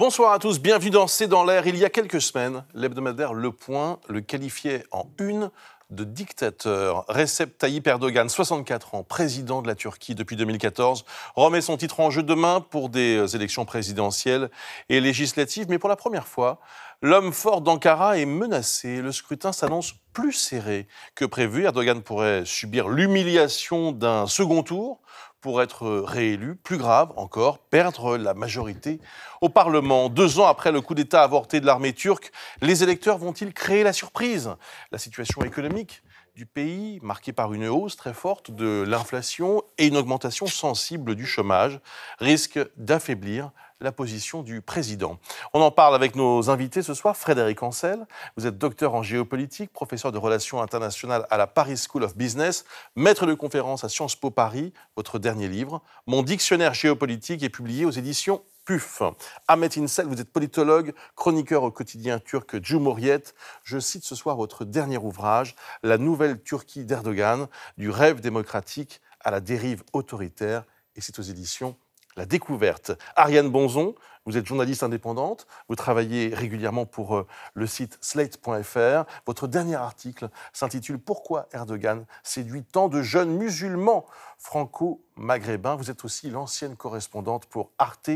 Bonsoir à tous, bienvenue dans C'est dans l'air. Il y a quelques semaines, l'hebdomadaire Le Point le qualifiait en une de dictateur. Recep Tayyip Erdogan, 64 ans, président de la Turquie depuis 2014, remet son titre en jeu demain pour des élections présidentielles et législatives, mais pour la première fois, l'homme fort d'Ankara est menacé. Le scrutin s'annonce plus serré que prévu. Erdogan pourrait subir l'humiliation d'un second tour pour être euh, réélu. Plus grave encore, perdre la majorité au Parlement. Deux ans après le coup d'État avorté de l'armée turque, les électeurs vont-ils créer la surprise La situation économique du pays, marquée par une hausse très forte de l'inflation et une augmentation sensible du chômage, risque d'affaiblir la position du président. On en parle avec nos invités ce soir. Frédéric Ancel, vous êtes docteur en géopolitique, professeur de relations internationales à la Paris School of Business, maître de conférences à Sciences Po Paris. Votre dernier livre, Mon dictionnaire géopolitique, est publié aux éditions PUF. Ahmet Insel, vous êtes politologue, chroniqueur au quotidien turc Cumhuriyet. Je cite ce soir votre dernier ouvrage, La nouvelle Turquie d'Erdogan, du rêve démocratique à la dérive autoritaire, et c'est aux éditions la découverte. Ariane Bonzon, vous êtes journaliste indépendante, vous travaillez régulièrement pour euh, le site slate.fr. Votre dernier article s'intitule Pourquoi Erdogan séduit tant de jeunes musulmans franco-maghrébins. Vous êtes aussi l'ancienne correspondante pour Arte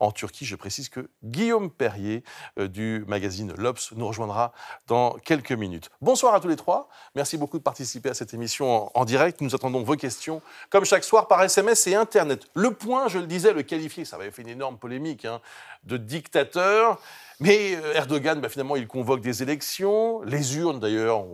en Turquie. Je précise que Guillaume Perrier euh, du magazine L'Obs nous rejoindra dans quelques minutes. Bonsoir à tous les trois. Merci beaucoup de participer à cette émission en direct. Nous attendons vos questions, comme chaque soir, par SMS et Internet. Le point, je le disais, le qualifier, ça avait fait une énorme polémique. Hein de dictateur. Mais euh, Erdogan, bah, finalement, il convoque des élections. Les urnes, d'ailleurs,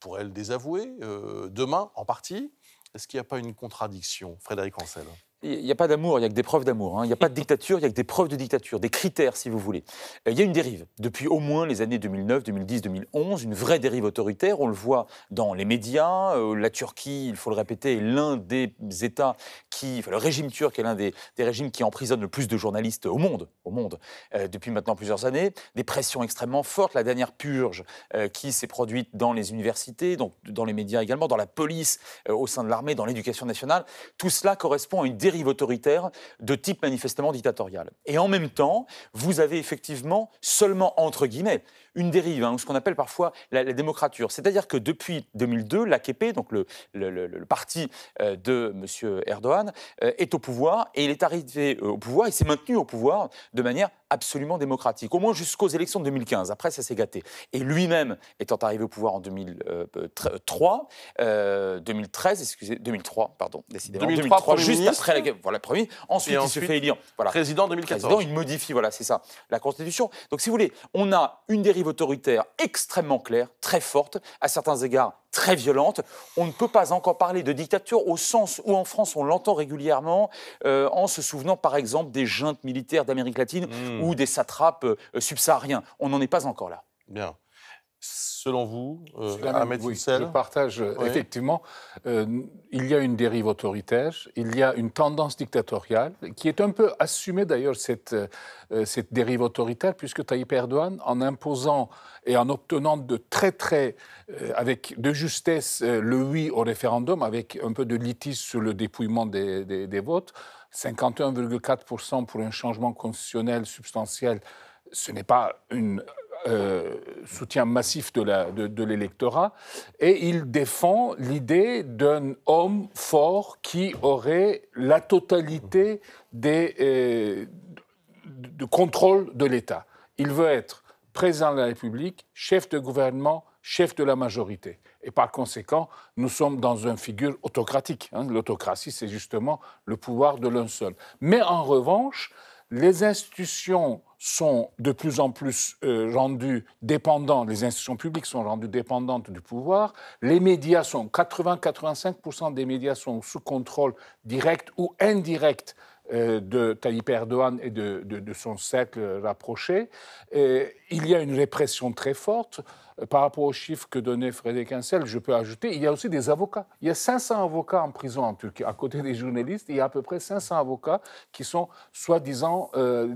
pourraient le désavouer euh, demain, en partie. Est-ce qu'il n'y a pas une contradiction, Frédéric Ancel il n'y a pas d'amour, il n'y a que des preuves d'amour. Hein. Il n'y a pas de dictature, il n'y a que des preuves de dictature, des critères si vous voulez. Euh, il y a une dérive depuis au moins les années 2009, 2010, 2011, une vraie dérive autoritaire. On le voit dans les médias. Euh, la Turquie, il faut le répéter, est l'un des États qui, le régime turc est l'un des, régimes qui emprisonne le plus de journalistes au monde, au monde, euh, depuis maintenant plusieurs années. Des pressions extrêmement fortes. La dernière purge qui s'est produite dans les universités, donc dans les médias également, dans la police, au sein de l'armée, dans l'éducation nationale. Tout cela correspond à une dérive autoritaire de type manifestement dictatorial. Et en même temps, vous avez effectivement seulement, entre guillemets, une dérive, hein, ce qu'on appelle parfois la, démocrature. C'est-à-dire que depuis 2002, l'AKP, donc le, parti euh, de M. Erdogan, euh, est au pouvoir et il est arrivé euh, au pouvoir, et s'est maintenu au pouvoir de manière absolument démocratique, au moins jusqu'aux élections de 2015. Après, ça s'est gâté. Et lui-même, étant arrivé au pouvoir en 2003, 2013, excusez, 2003, pardon, décidément, 2003, juste après la guerre, voilà, premier. Ensuite, il se fait élire. Voilà. Président 2014. Président, il modifie, voilà, c'est ça, la Constitution. Donc, si vous voulez, on a une dérive autoritaire extrêmement claire, très forte, à certains égards très violente. On ne peut pas encore parler de dictature au sens où en France on l'entend régulièrement euh, en se souvenant par exemple des juntes militaires d'Amérique latine hmm. ou des satrapes euh, subsahariens. On n'en est pas encore là. Bien selon vous, euh, Ahmed Ahmed Je partage, euh, effectivement, euh, il y a une dérive autoritaire, il y a une tendance dictatoriale qui est un peu assumée d'ailleurs cette, cette dérive autoritaire puisque Tayyip Erdogan, en imposant et en obtenant de très très, avec de justesse le oui au référendum, avec un peu de litige sur le dépouillement des, des, des votes, 51,4% pour un changement constitutionnel substantiel, ce n'est pas une euh, soutien massif de l'électorat, et il défend l'idée d'un homme fort qui aurait la totalité des, euh, du contrôle de l'État. Il veut être président de la République, chef de gouvernement, chef de la majorité. Et par conséquent, nous sommes dans une figure autocratique. Hein. L'autocratie, c'est justement le pouvoir de l'un seul. Mais en revanche, les institutions sont de plus en plus euh, rendues dépendantes, les institutions publiques sont rendues dépendantes du pouvoir, les médias sont, 80-85% des médias sont sous contrôle direct ou indirect euh, de Tayyip Erdogan et de, son cercle rapproché. Et euh, il y a une répression très forte par rapport aux chiffres que donnait Frédéric Ansel, je peux ajouter, il y a aussi des avocats. Il y a 500 avocats en prison en Turquie. À côté des journalistes, il y a à peu près 500 avocats qui sont soi-disant euh,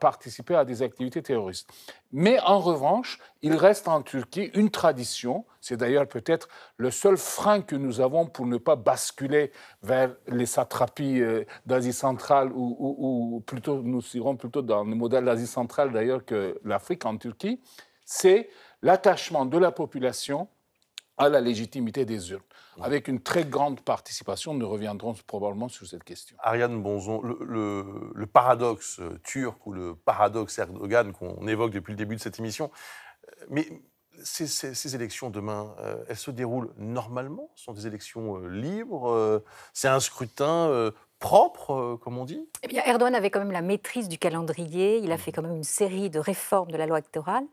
participés à des activités terroristes. Mais en revanche, il reste en Turquie une tradition, c'est d'ailleurs peut-être le seul frein que nous avons pour ne pas basculer vers les satrapies euh, d'Asie centrale, ou, plutôt nous irons plutôt dans le modèle d'Asie centrale d'ailleurs que l'Afrique en Turquie, c'est l'attachement de la population à la légitimité des urnes, mmh. avec une très grande participation. Nous reviendrons probablement sur cette question. Ariane Bonzon, le, paradoxe euh, turc ou le paradoxe Erdogan qu'on évoque depuis le début de cette émission, euh, mais ces, élections demain, euh, elles se déroulent normalement Ce sont des élections libres C'est un scrutin propre, comme on dit eh bien, Erdogan avait quand même la maîtrise du calendrier. Il a mmh. fait quand même une série de réformes de la loi électorale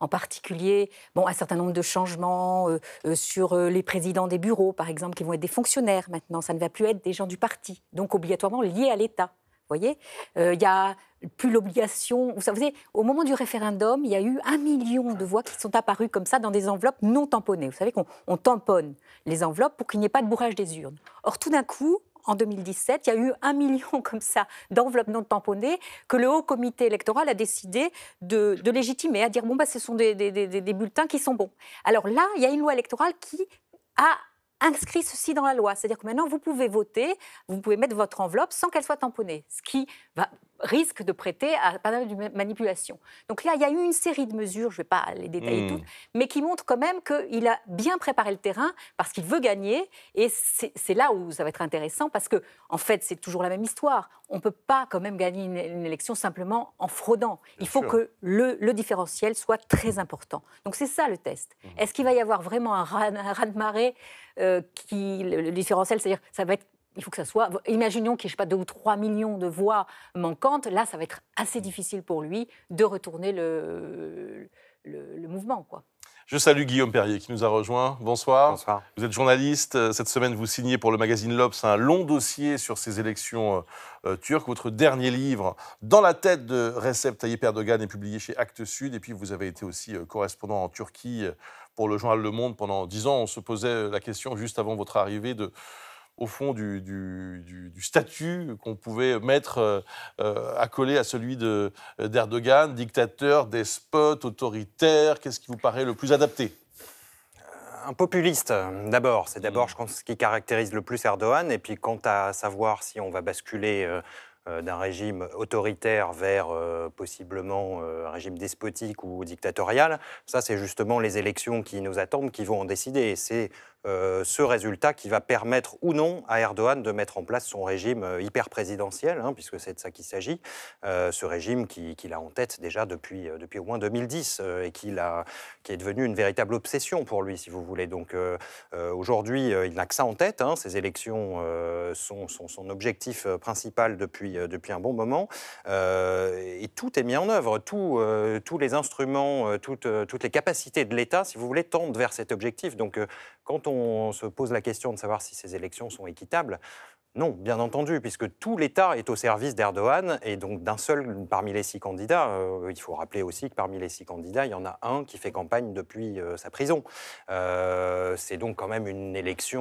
en particulier bon, un certain nombre de changements euh, euh, sur euh, les présidents des bureaux, par exemple, qui vont être des fonctionnaires maintenant. Ça ne va plus être des gens du parti, donc obligatoirement liés à l'État. voyez Il y a plus l'obligation. Vous savez, au moment du référendum, il y a eu un million de voix qui sont apparues comme ça dans des enveloppes non tamponnées. Vous savez qu'on tamponne les enveloppes pour qu'il n'y ait pas de bourrage des urnes. Or, tout d'un coup, en 2017, il y a eu un million comme ça d'enveloppes non tamponnées que le Haut Comité électoral a décidé de, légitimer, à dire bon, bah, ce sont des, des bulletins qui sont bons. Alors là, il y a une loi électorale qui a inscrit ceci dans la loi. C'est-à-dire que maintenant, vous pouvez voter, vous pouvez mettre votre enveloppe sans qu'elle soit tamponnée, ce qui va risque de prêter à pas mal de manipulation. Donc là, il y a eu une série de mesures, je ne vais pas les détailler hmm. toutes, mais qui montrent quand même qu'il a bien préparé le terrain parce qu'il veut gagner. Et c'est là où ça va être intéressant parce que, en fait, c'est toujours la même histoire. On ne peut pas quand même gagner une, élection simplement en fraudant. il faut que le, différentiel soit très important. Donc c'est ça le test. Hmm. Est-ce qu'il va y avoir vraiment un raz-de-marée euh, qui le, le différentiel, c'est-à-dire ça va être il faut que ça soit. Imaginons qu'il y ait, pas, 2 ou 3 millions de voix manquantes. Là, ça va être assez mm. difficile pour lui de retourner le, le, mouvement. Quoi. Je salue Guillaume Perrier qui nous a rejoint. Bonsoir. Bonsoir. Vous êtes journaliste. Euh, cette semaine, vous signez pour le magazine L'Obs un long dossier sur ces élections euh, euh, turques. Votre dernier livre, Dans la tête de Recep Tayyip Erdogan, est publié chez Actes Sud. Et puis, vous avez été aussi correspondant en Turquie pour le journal Le Monde pendant dix ans. On se posait la question, juste avant votre arrivée, de au fond, du, statut qu'on pouvait mettre, euh, euh, accolé à celui euh, d'Erdogan, dictateur, despote, autoritaire. Qu'est-ce qui vous paraît le plus adapté un populiste, d'abord. C'est d'abord, hmm. ce qui caractérise le plus Erdogan. Et puis, quant à savoir si on va basculer d'un régime autoritaire vers possiblement un régime despotique ou dictatorial, ça, c'est justement les élections qui nous attendent qui vont en décider. Et c'est euh, ce résultat qui va permettre ou non à Erdogan de mettre en place son régime euh, hyper présidentiel, hein, puisque c'est de ça qu'il s'agit, euh, ce régime qu'il a en tête déjà depuis, depuis au moins 2010 et qui, qui est devenu une véritable obsession pour lui, si vous voulez. Donc aujourd'hui, il n'a que ça en tête. ces hein. élections sont, son objectif principal depuis, depuis un bon moment. et tout est mis en œuvre, tout, tous les instruments, toutes, toutes les capacités de l'État, si vous voulez, tendent vers cet objectif. Donc quand on on se pose la question de savoir si ces élections sont équitables, non, bien entendu, puisque tout l'État est au service d'Erdogan et donc d'un seul parmi les six candidats. Euh, il faut rappeler aussi que parmi les six candidats, il y en a un qui fait campagne depuis euh, sa prison. Euh, c'est donc quand même une élection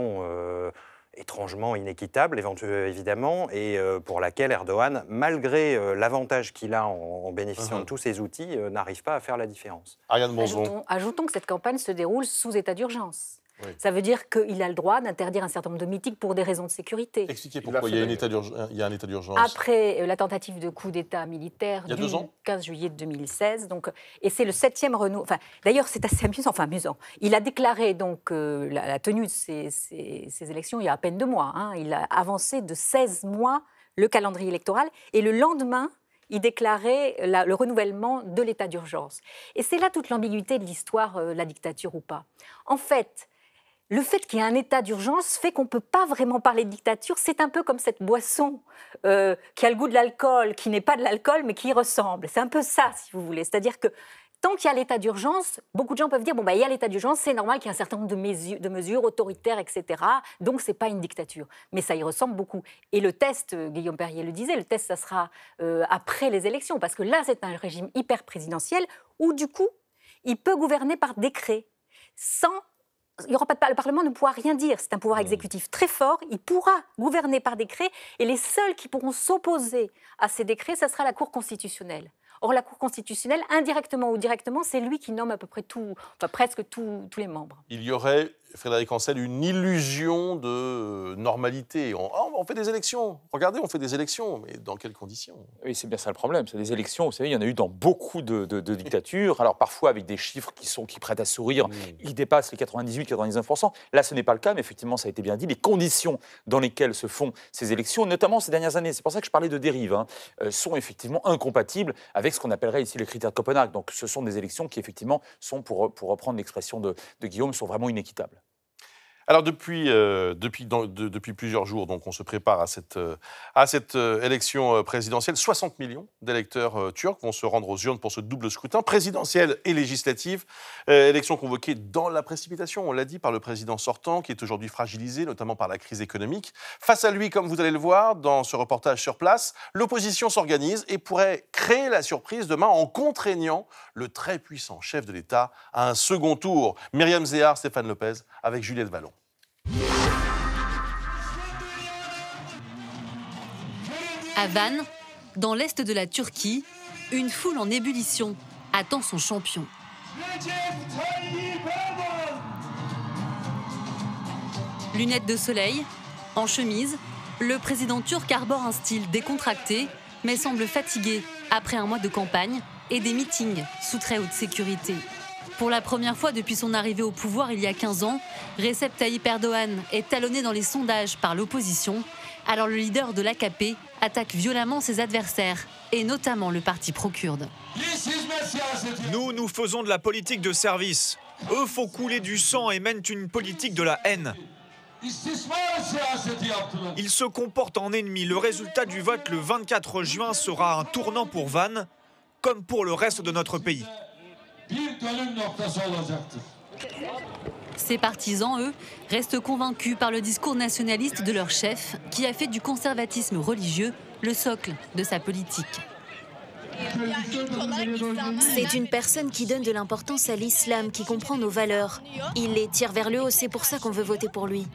étrangement inéquitable, évidemment, et pour laquelle Erdogan, malgré l'avantage qu'il a en, bénéficiant de uh-huh. tous ces outils, n'arrive pas à faire la différence. Ariane ajoutons, que cette campagne se déroule sous état d'urgence. Ça veut dire qu'il a le droit d'interdire un certain nombre de mythiques pour des raisons de sécurité. Expliquez pourquoi il, y, a un état d'urgence. Après euh, la tentative de coup d'État militaire du 15 juillet 2016, donc, euh, et c'est le septième renouveau. Enfin, D'ailleurs, c'est assez amusant, enfin amusant. Il a déclaré donc euh, la, tenue de ces, élections il y a à peine deux mois. Hein. Il a avancé de 16 mois le calendrier électoral, et le lendemain, il déclarait le renouvellement de l'état d'urgence. Et c'est là toute l'ambiguïté de l'histoire, la dictature ou pas. En fait, le fait qu'il y ait un état d'urgence fait qu'on ne peut pas vraiment parler de dictature. C'est un peu comme cette boisson euh, qui a le goût de l'alcool, qui n'est pas de l'alcool, mais qui y ressemble. C'est un peu ça, si vous voulez. C'est-à-dire que tant qu'il y a l'état d'urgence, beaucoup de gens peuvent dire bon, bah, il y a l'état d'urgence, c'est normal qu'il y ait un certain nombre de, mesures, autoritaires, etc. Donc, ce n'est pas une dictature. Mais ça y ressemble beaucoup. Et le test, euh, Guillaume Perrier le disait, le test, ça sera euh, après les élections, parce que là, c'est un régime hyper présidentiel où, du coup, il peut gouverner par décret, sans aura pas le Parlement ne pourra rien dire. C'est un pouvoir mmh. exécutif très fort. Il pourra gouverner par décret. Et les seuls qui pourront s'opposer à ces décrets, ce sera la Cour constitutionnelle. Or, la Cour constitutionnelle, indirectement ou directement, c'est lui qui nomme à peu près tout, enfin, presque tous les membres. Il y aurait Frédéric Ancel, une illusion de normalité. Ah, on, fait des élections. Regardez, on fait des élections. Mais dans quelles conditions Oui, c'est bien ça le problème. C'est des élections. Vous savez, il y en a eu dans beaucoup de, dictatures. Alors parfois avec des chiffres qui, sont, qui prêtent à sourire. Ils dépassent les 98-99%. Là, ce n'est pas le cas, mais effectivement, ça a été bien dit. Les conditions dans lesquelles se font ces élections, notamment ces dernières années, c'est pour ça que je parlais de dérive, hein, euh, sont effectivement incompatibles avec ce qu'on appellerait ici les critères de Copenhague. Donc ce sont des élections qui, effectivement, sont, pour, reprendre l'expression de Guillaume, sont vraiment inéquitables. Alors depuis, euh, depuis, depuis plusieurs jours, donc on se prépare à cette, euh, à cette euh, élection présidentielle. 60 millions d'électeurs turcs vont se rendre aux urnes pour ce double scrutin, présidentiel et législatif. élection convoquée dans la précipitation, on l'a dit, par le président sortant, qui est aujourd'hui fragilisé, notamment par la crise économique. Face à lui, comme vous allez le voir dans ce reportage sur place, l'opposition s'organise et pourrait créer la surprise demain en contraignant le très puissant chef de l'État à un second tour. Myriam Zéhar, Stéphane Lopez, avec Juliette Vallon. À Van, dans l'est de la Turquie, une foule en ébullition attend son champion. Lunettes de soleil, en chemise, le président turc arbore un style décontracté, mais semble fatigué après un mois de campagne et des meetings sous très haute sécurité. Pour la première fois depuis son arrivée au pouvoir il y a 15 ans, Recep Tayyip Erdogan est talonné dans les sondages par l'opposition alors le leader de l'AKP attaque violemment ses adversaires, et notamment le parti pro-kurde. Nous, nous faisons de la politique de service. Eux font couler du sang et mènent une politique de la haine. Ils se comportent en ennemis. Le résultat du vote le 24 juin sera un tournant pour Vannes, comme pour le reste de notre pays. Ses partisans, eux, restent convaincus par le discours nationaliste de leur chef, qui a fait du conservatisme religieux le socle de sa politique. C'est une personne qui donne de l'importance à l'islam, qui comprend nos valeurs. Il les tire vers le haut, c'est pour ça qu'on veut voter pour lui.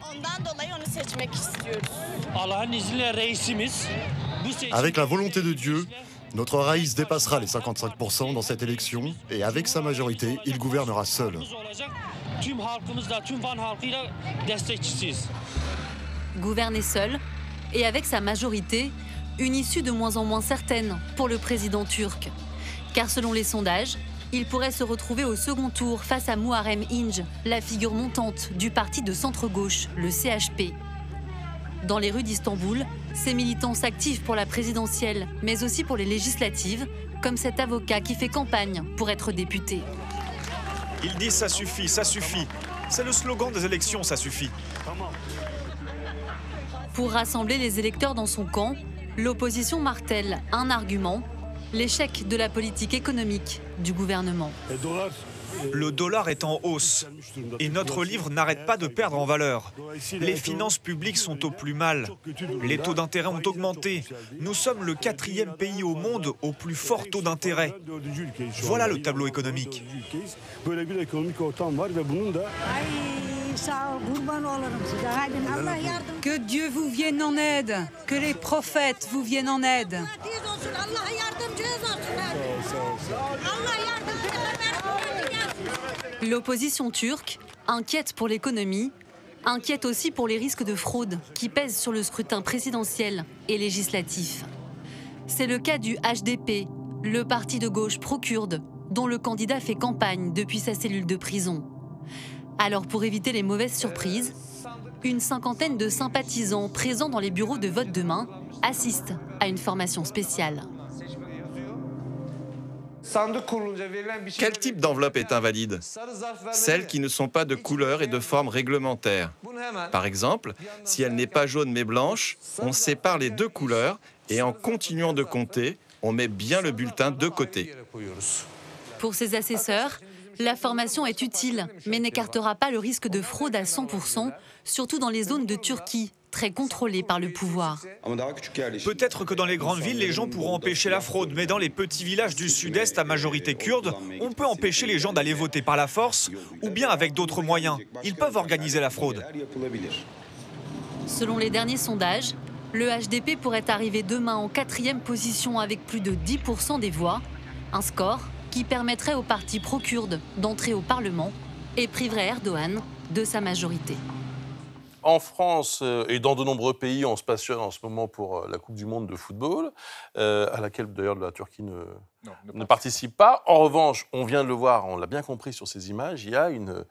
Avec la volonté de Dieu, notre Raïs dépassera les 55% dans cette élection et avec sa majorité, il gouvernera seul. Gouverner seul et avec sa majorité, une issue de moins en moins certaine pour le président turc. Car selon les sondages, il pourrait se retrouver au second tour face à Muharrem Inge, la figure montante du parti de centre-gauche, le CHP. Dans les rues d'Istanbul, ses militants s'activent pour la présidentielle, mais aussi pour les législatives, comme cet avocat qui fait campagne pour être député. Il dit ça suffit, ça suffit. C'est le slogan des élections, ça suffit. Pour rassembler les électeurs dans son camp, l'opposition martèle un argument, l'échec de la politique économique du gouvernement. Le dollar est en hausse et notre livre n'arrête pas de perdre en valeur. Les finances publiques sont au plus mal. Les taux d'intérêt ont augmenté. Nous sommes le quatrième pays au monde au plus fort taux d'intérêt. Voilà le tableau économique. Que Dieu vous vienne en aide, que les prophètes vous viennent en aide. L'opposition turque, inquiète pour l'économie, inquiète aussi pour les risques de fraude qui pèsent sur le scrutin présidentiel et législatif. C'est le cas du HDP, le parti de gauche pro-kurde, dont le candidat fait campagne depuis sa cellule de prison. Alors pour éviter les mauvaises surprises, une cinquantaine de sympathisants présents dans les bureaux de vote demain assistent à une formation spéciale. Quel type d'enveloppe est invalide Celles qui ne sont pas de couleur et de forme réglementaire. Par exemple, si elle n'est pas jaune mais blanche, on sépare les deux couleurs et en continuant de compter, on met bien le bulletin de côté. Pour ces assesseurs, la formation est utile, mais n'écartera pas le risque de fraude à 100%, surtout dans les zones de Turquie, très contrôlé par le pouvoir. Peut-être que dans les grandes villes, les gens pourront empêcher la fraude, mais dans les petits villages du sud-est à majorité kurde, on peut empêcher les gens d'aller voter par la force ou bien avec d'autres moyens. Ils peuvent organiser la fraude. Selon les derniers sondages, le HDP pourrait arriver demain en quatrième position avec plus de 10% des voix, un score qui permettrait au parti pro-kurde d'entrer au Parlement et priverait Erdogan de sa majorité en France euh, et dans de nombreux pays, on se passionne en ce moment pour euh, la Coupe du Monde de football, euh, à laquelle d'ailleurs la Turquie ne, participe pas. En revanche, on vient de le voir, on l'a bien compris sur ces images, il y a une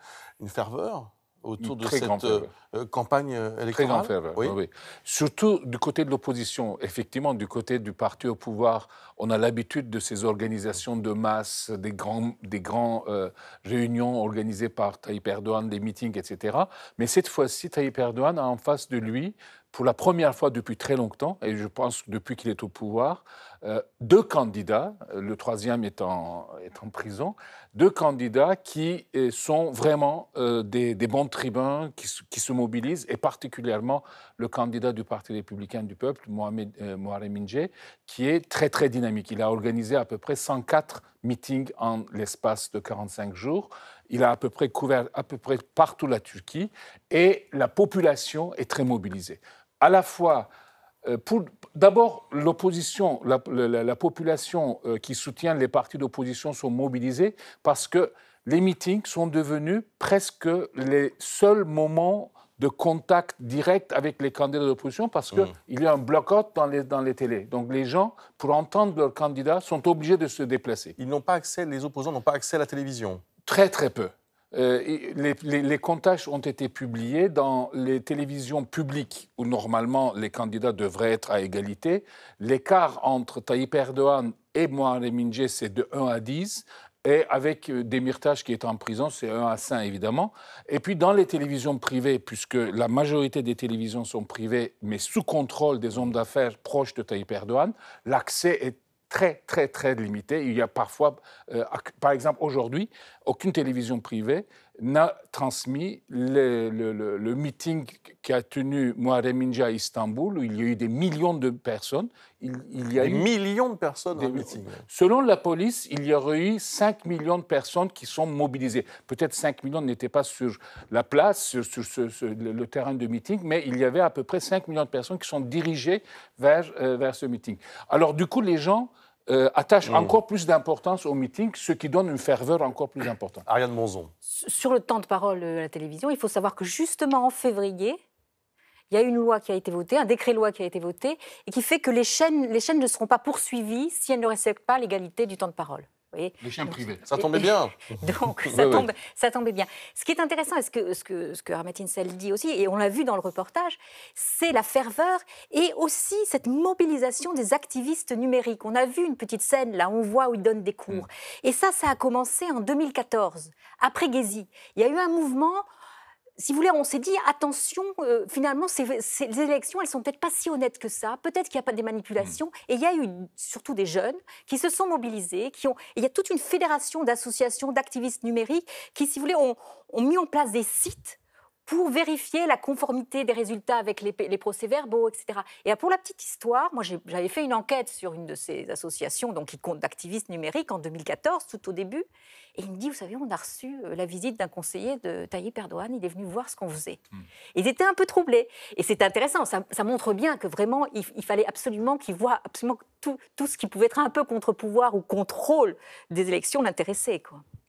ferveur autour de cette euh, euh, campagne électorale Très grande oui. Surtout du côté de l'opposition. Effectivement, du côté du parti au pouvoir, on a l'habitude de ces organisations de masse, des grandes des grands, euh, réunions organisées par Tayyip Erdogan, des meetings, etc. Mais cette fois-ci, Tayyip Erdogan a en face de lui pour la première fois depuis très longtemps, et je pense depuis qu'il est au pouvoir, euh, deux candidats, euh, le troisième est en, est en, prison, deux candidats qui euh, sont vraiment des, bons tribuns, qui, se mobilisent, et particulièrement le candidat du Parti républicain du peuple, Mohamed euh, Mohamed qui est très très dynamique. Il a organisé à peu près 104 meetings en l'espace de 45 jours. Il a à peu près couvert à peu près partout la Turquie et la population est très mobilisée à la fois euh, pour d'abord l'opposition, la, population euh, qui soutient les partis d'opposition sont mobilisés parce que les meetings sont devenus presque les seuls moments de contact direct avec les candidats d'opposition parce qu'il mmh. y a un bloc-out dans les, dans les télés. Donc les gens, pour entendre leurs candidats, sont obligés de se déplacer. Ils n'ont pas accès, les opposants n'ont pas accès à la télévision Très très peu. Euh, les, comptages ont été publiés dans les télévisions publiques où normalement les candidats devraient être à égalité. L'écart entre Tayyip Erdogan et Mohamed Minje, c'est de 1 à 10. Et avec euh, Demirtas qui est en prison, c'est 1 à 5 évidemment. Et puis dans les télévisions privées, puisque la majorité des télévisions sont privées, mais sous contrôle des hommes d'affaires proches de Tayyip Erdogan, l'accès est très, très, très limité. Il y a parfois, euh, par exemple, aujourd'hui, aucune télévision privée n'a transmis le, le, le, le meeting qu'a tenu Muharrem Minja à Istanbul, où il y a eu des millions de personnes. Il, y a des millions de personnes meeting. Selon la police, il y aurait eu 5 millions de personnes qui sont mobilisées. Peut-être 5 millions n'étaient pas sur la place, sur, le terrain de meeting, mais il y avait à peu près 5 millions de personnes qui sont dirigées vers, euh, vers ce meeting. Alors du coup, les gens... Attachent euh, attache mm. encore plus d'importance au meeting, ce qui donne une ferveur encore plus importante. Ariane Monzon. Sur le temps de parole euh, à la télévision, il faut savoir que justement en février, il y a une loi qui a été votée, un décret-loi qui a été voté, et qui fait que les chaînes, les chaînes ne seront pas poursuivies si elles ne respectent pas l'égalité du temps de parole. Les chiens privés. Ça tombait bien. donc, ça, tombe, ça, tombait bien. Ce qui est intéressant, et ce que, ce que, ce que dit aussi, et on l'a vu dans le reportage, c'est la ferveur et aussi cette mobilisation des activistes numériques. On a vu une petite scène, là, on voit où ils donnent des cours. Mm. Et ça, ça a commencé en 2014, après Gezi. Il y a eu un mouvement si vous voulez, on s'est dit, attention, euh, finalement, ces, élections, elles sont peut-être pas si honnêtes que ça, peut-être qu'il n'y a pas des manipulations. Hmm. Et il y a eu surtout des jeunes qui se sont mobilisés, qui ont, il y a toute une fédération d'associations, d'activistes numériques qui, si vous voulez, ont mis en place des sites pour vérifier la conformité des résultats avec les, procès-verbaux, etc. Et ah, pour la petite histoire, moi j'avais fait une enquête sur une de ces associations, donc qui compte d'activistes numériques, en 2014, tout au début, et il me dit, vous savez, on a reçu euh, la visite d'un conseiller de Tayyip Erdogan, il est venu voir ce qu'on faisait. Mmh. Ils étaient un peu troublés, et c'est intéressant, ça, montre bien que vraiment, il, fallait absolument qu'il voit absolument tout, ce qui pouvait être un peu contre-pouvoir ou contrôle des élections l'intéressait.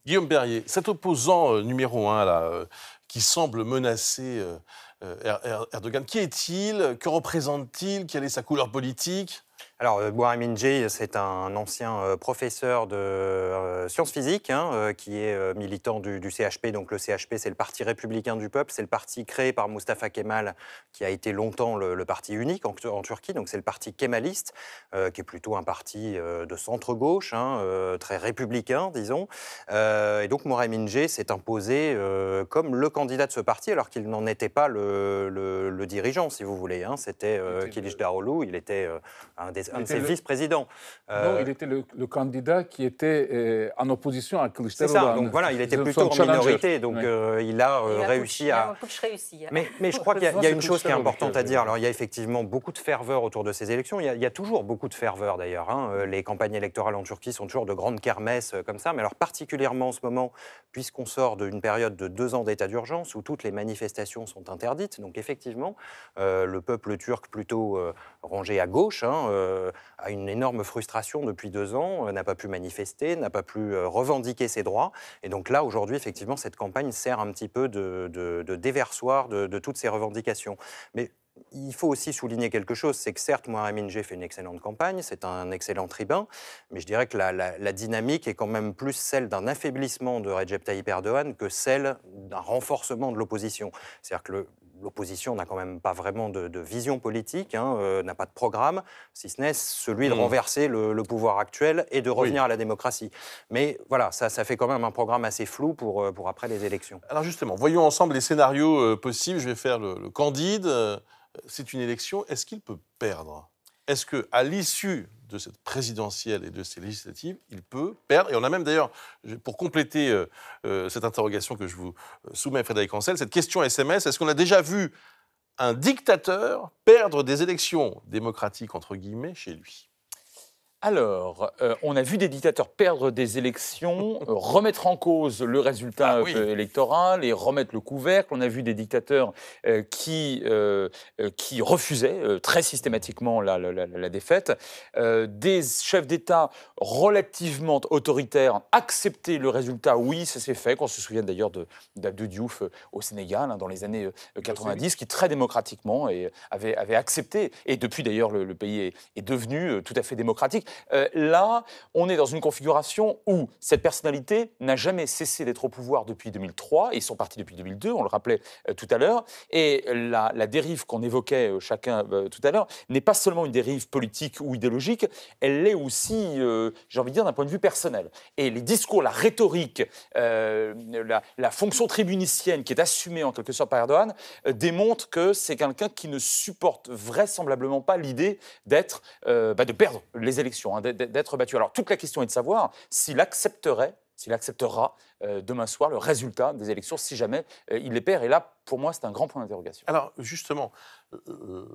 Guillaume Berrier, cet opposant euh, numéro un là, euh, qui semble menacer euh, euh, er-, er-, Erdogan. Qui est-il Que représente-t-il Quelle est sa couleur politique alors, euh, Bohram c'est un ancien euh, professeur de euh, sciences physiques hein, qui est militant du, CHP. Donc, le CHP, c'est le Parti républicain du peuple. C'est le parti créé par Mustafa Kemal, qui a été longtemps le, parti unique en, Turquie. Donc, c'est le parti kémaliste, qui est plutôt un parti de centre-gauche, hein, très républicain, disons. et donc, Bohram s'est imposé comme le candidat de ce parti, alors qu'il n'en était pas le, dirigeant, si vous voulez. Hein. C'était Kilij Il était un un de ses vice-présidents. Non, euh, il était le, candidat qui était euh, en opposition à Kılıçdaroğlu. C'est ça, donc voilà, il était plutôt en minorité, donc euh, il a réussi à... Hein. mais, mais, je crois qu'il y, a, une chose qui est importante à dire. Alors, il y a effectivement beaucoup de ferveur autour de ces élections. Il y a, toujours beaucoup de ferveur, d'ailleurs. Hein. Les campagnes électorales en Turquie sont toujours de grandes kermesses comme ça, mais alors particulièrement en ce moment, puisqu'on sort d'une période de deux ans d'état d'urgence où toutes les manifestations sont interdites, donc effectivement, le peuple turc plutôt rangé à gauche, hein, euh, a une énorme frustration depuis deux ans, euh, n'a pas pu manifester, n'a pas pu euh, revendiquer ses droits. Et donc là, aujourd'hui, effectivement, cette campagne sert un petit peu de, déversoir de, toutes ces revendications. Mais il faut aussi souligner quelque chose, c'est que certes, Mohamed M'ingé fait une excellente campagne, c'est un excellent tribun, mais je dirais que la, dynamique est quand même plus celle d'un affaiblissement de Recep Tayyip Erdogan que celle d'un renforcement de l'opposition. C'est-à-dire que l'opposition n'a quand même pas vraiment de, vision politique, hein, euh, n'a pas de programme, si ce n'est celui de hmm. renverser le, pouvoir actuel et de revenir à la démocratie. Mais voilà, ça, fait quand même un programme assez flou euh, pour, après les élections. Alors justement, voyons ensemble les scénarios euh, possibles. Je vais faire le, le candide. C'est une élection. Est-ce qu'il peut perdre Est-ce qu'à l'issue de cette présidentielle et de ces législatives, il peut perdre. Et on a même d'ailleurs, pour compléter euh, euh, cette interrogation que je vous euh, soumets, Frédéric Ancel, cette question SMS, est-ce qu'on a déjà vu un dictateur perdre des élections démocratiques, entre guillemets, chez lui alors, euh, on a vu des dictateurs perdre des élections, euh, remettre en cause le résultat ah euh, électoral et remettre le couvercle. On a vu des dictateurs qui, refusaient très systématiquement la, défaite. des chefs d'État relativement autoritaires accepter le résultat. Oui, ça s'est fait. Qu'on se souvienne d'ailleurs d'Abdou Diouf au Sénégal hein, dans les années 90, qui très démocratiquement et, avait, accepté. Et depuis d'ailleurs, le, pays est devenu tout à fait démocratique. Euh, là, on est dans une configuration où cette personnalité n'a jamais cessé d'être au pouvoir depuis 2003. ils sont partis depuis 2002, on le rappelait euh, tout à l'heure. Et la, dérive qu'on évoquait euh, chacun tout à l'heure n'est pas seulement une dérive politique ou idéologique, elle l'est aussi, j'ai envie de dire, d'un point de vue personnel. Et les discours, la rhétorique, la, fonction tribunicienne qui est assumée en quelque sorte par Erdogan démontre que c'est quelqu'un qui ne supporte vraisemblablement pas l'idée d'être, bah, de perdre les élections. Hein, d'être battu. Alors toute la question est de savoir s'il accepterait s'il acceptera euh, demain soir le résultat des élections, si jamais euh, il les perd. Et là, pour moi, c'est un grand point d'interrogation. Alors, justement, euh,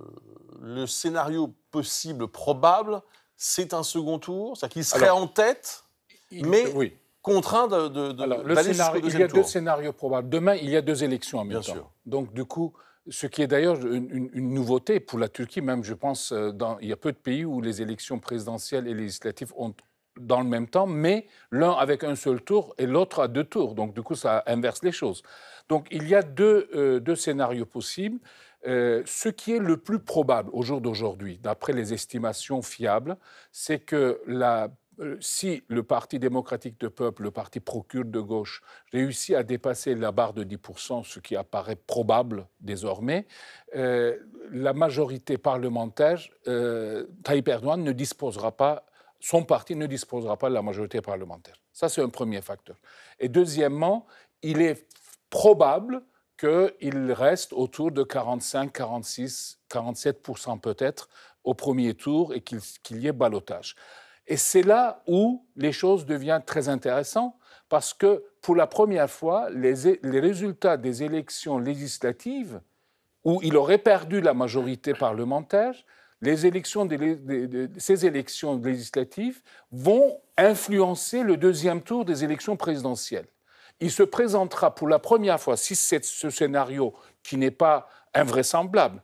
le scénario possible, probable, c'est un second tour, c'est-à-dire qu'il serait en tête, mais oui. contraint de, le scénario, Il y a deux scénarios probables. Demain, il y a deux élections en même Bien temps. Sûr. Donc, du coup, ce qui est d'ailleurs une, nouveauté pour la Turquie, même je pense, euh, dans, il y a peu de pays où les élections présidentielles et législatives ont dans le même temps, mais l'un avec un seul tour et l'autre à deux tours. Donc du coup, ça inverse les choses. Donc il y a deux, euh, deux scénarios possibles. Euh, ce qui est le plus probable au jour d'aujourd'hui, d'après les estimations fiables, c'est que la euh, si le Parti démocratique de peuple, le parti procure de gauche, réussit à dépasser la barre de 10%, ce qui apparaît probable désormais, euh, la majorité parlementaire, euh, ne disposera pas, son parti ne disposera pas de la majorité parlementaire. Ça, c'est un premier facteur. Et deuxièmement, il est probable qu'il reste autour de 45, 46, 47% peut-être au premier tour et qu'il y ait balotage. Et c'est là où les choses deviennent très intéressantes parce que pour la première fois, les, résultats des élections législatives, où il aurait perdu la majorité parlementaire, les élections ces élections législatives vont influencer le deuxième tour des élections présidentielles. Il se présentera pour la première fois, si ce scénario, qui n'est pas invraisemblable,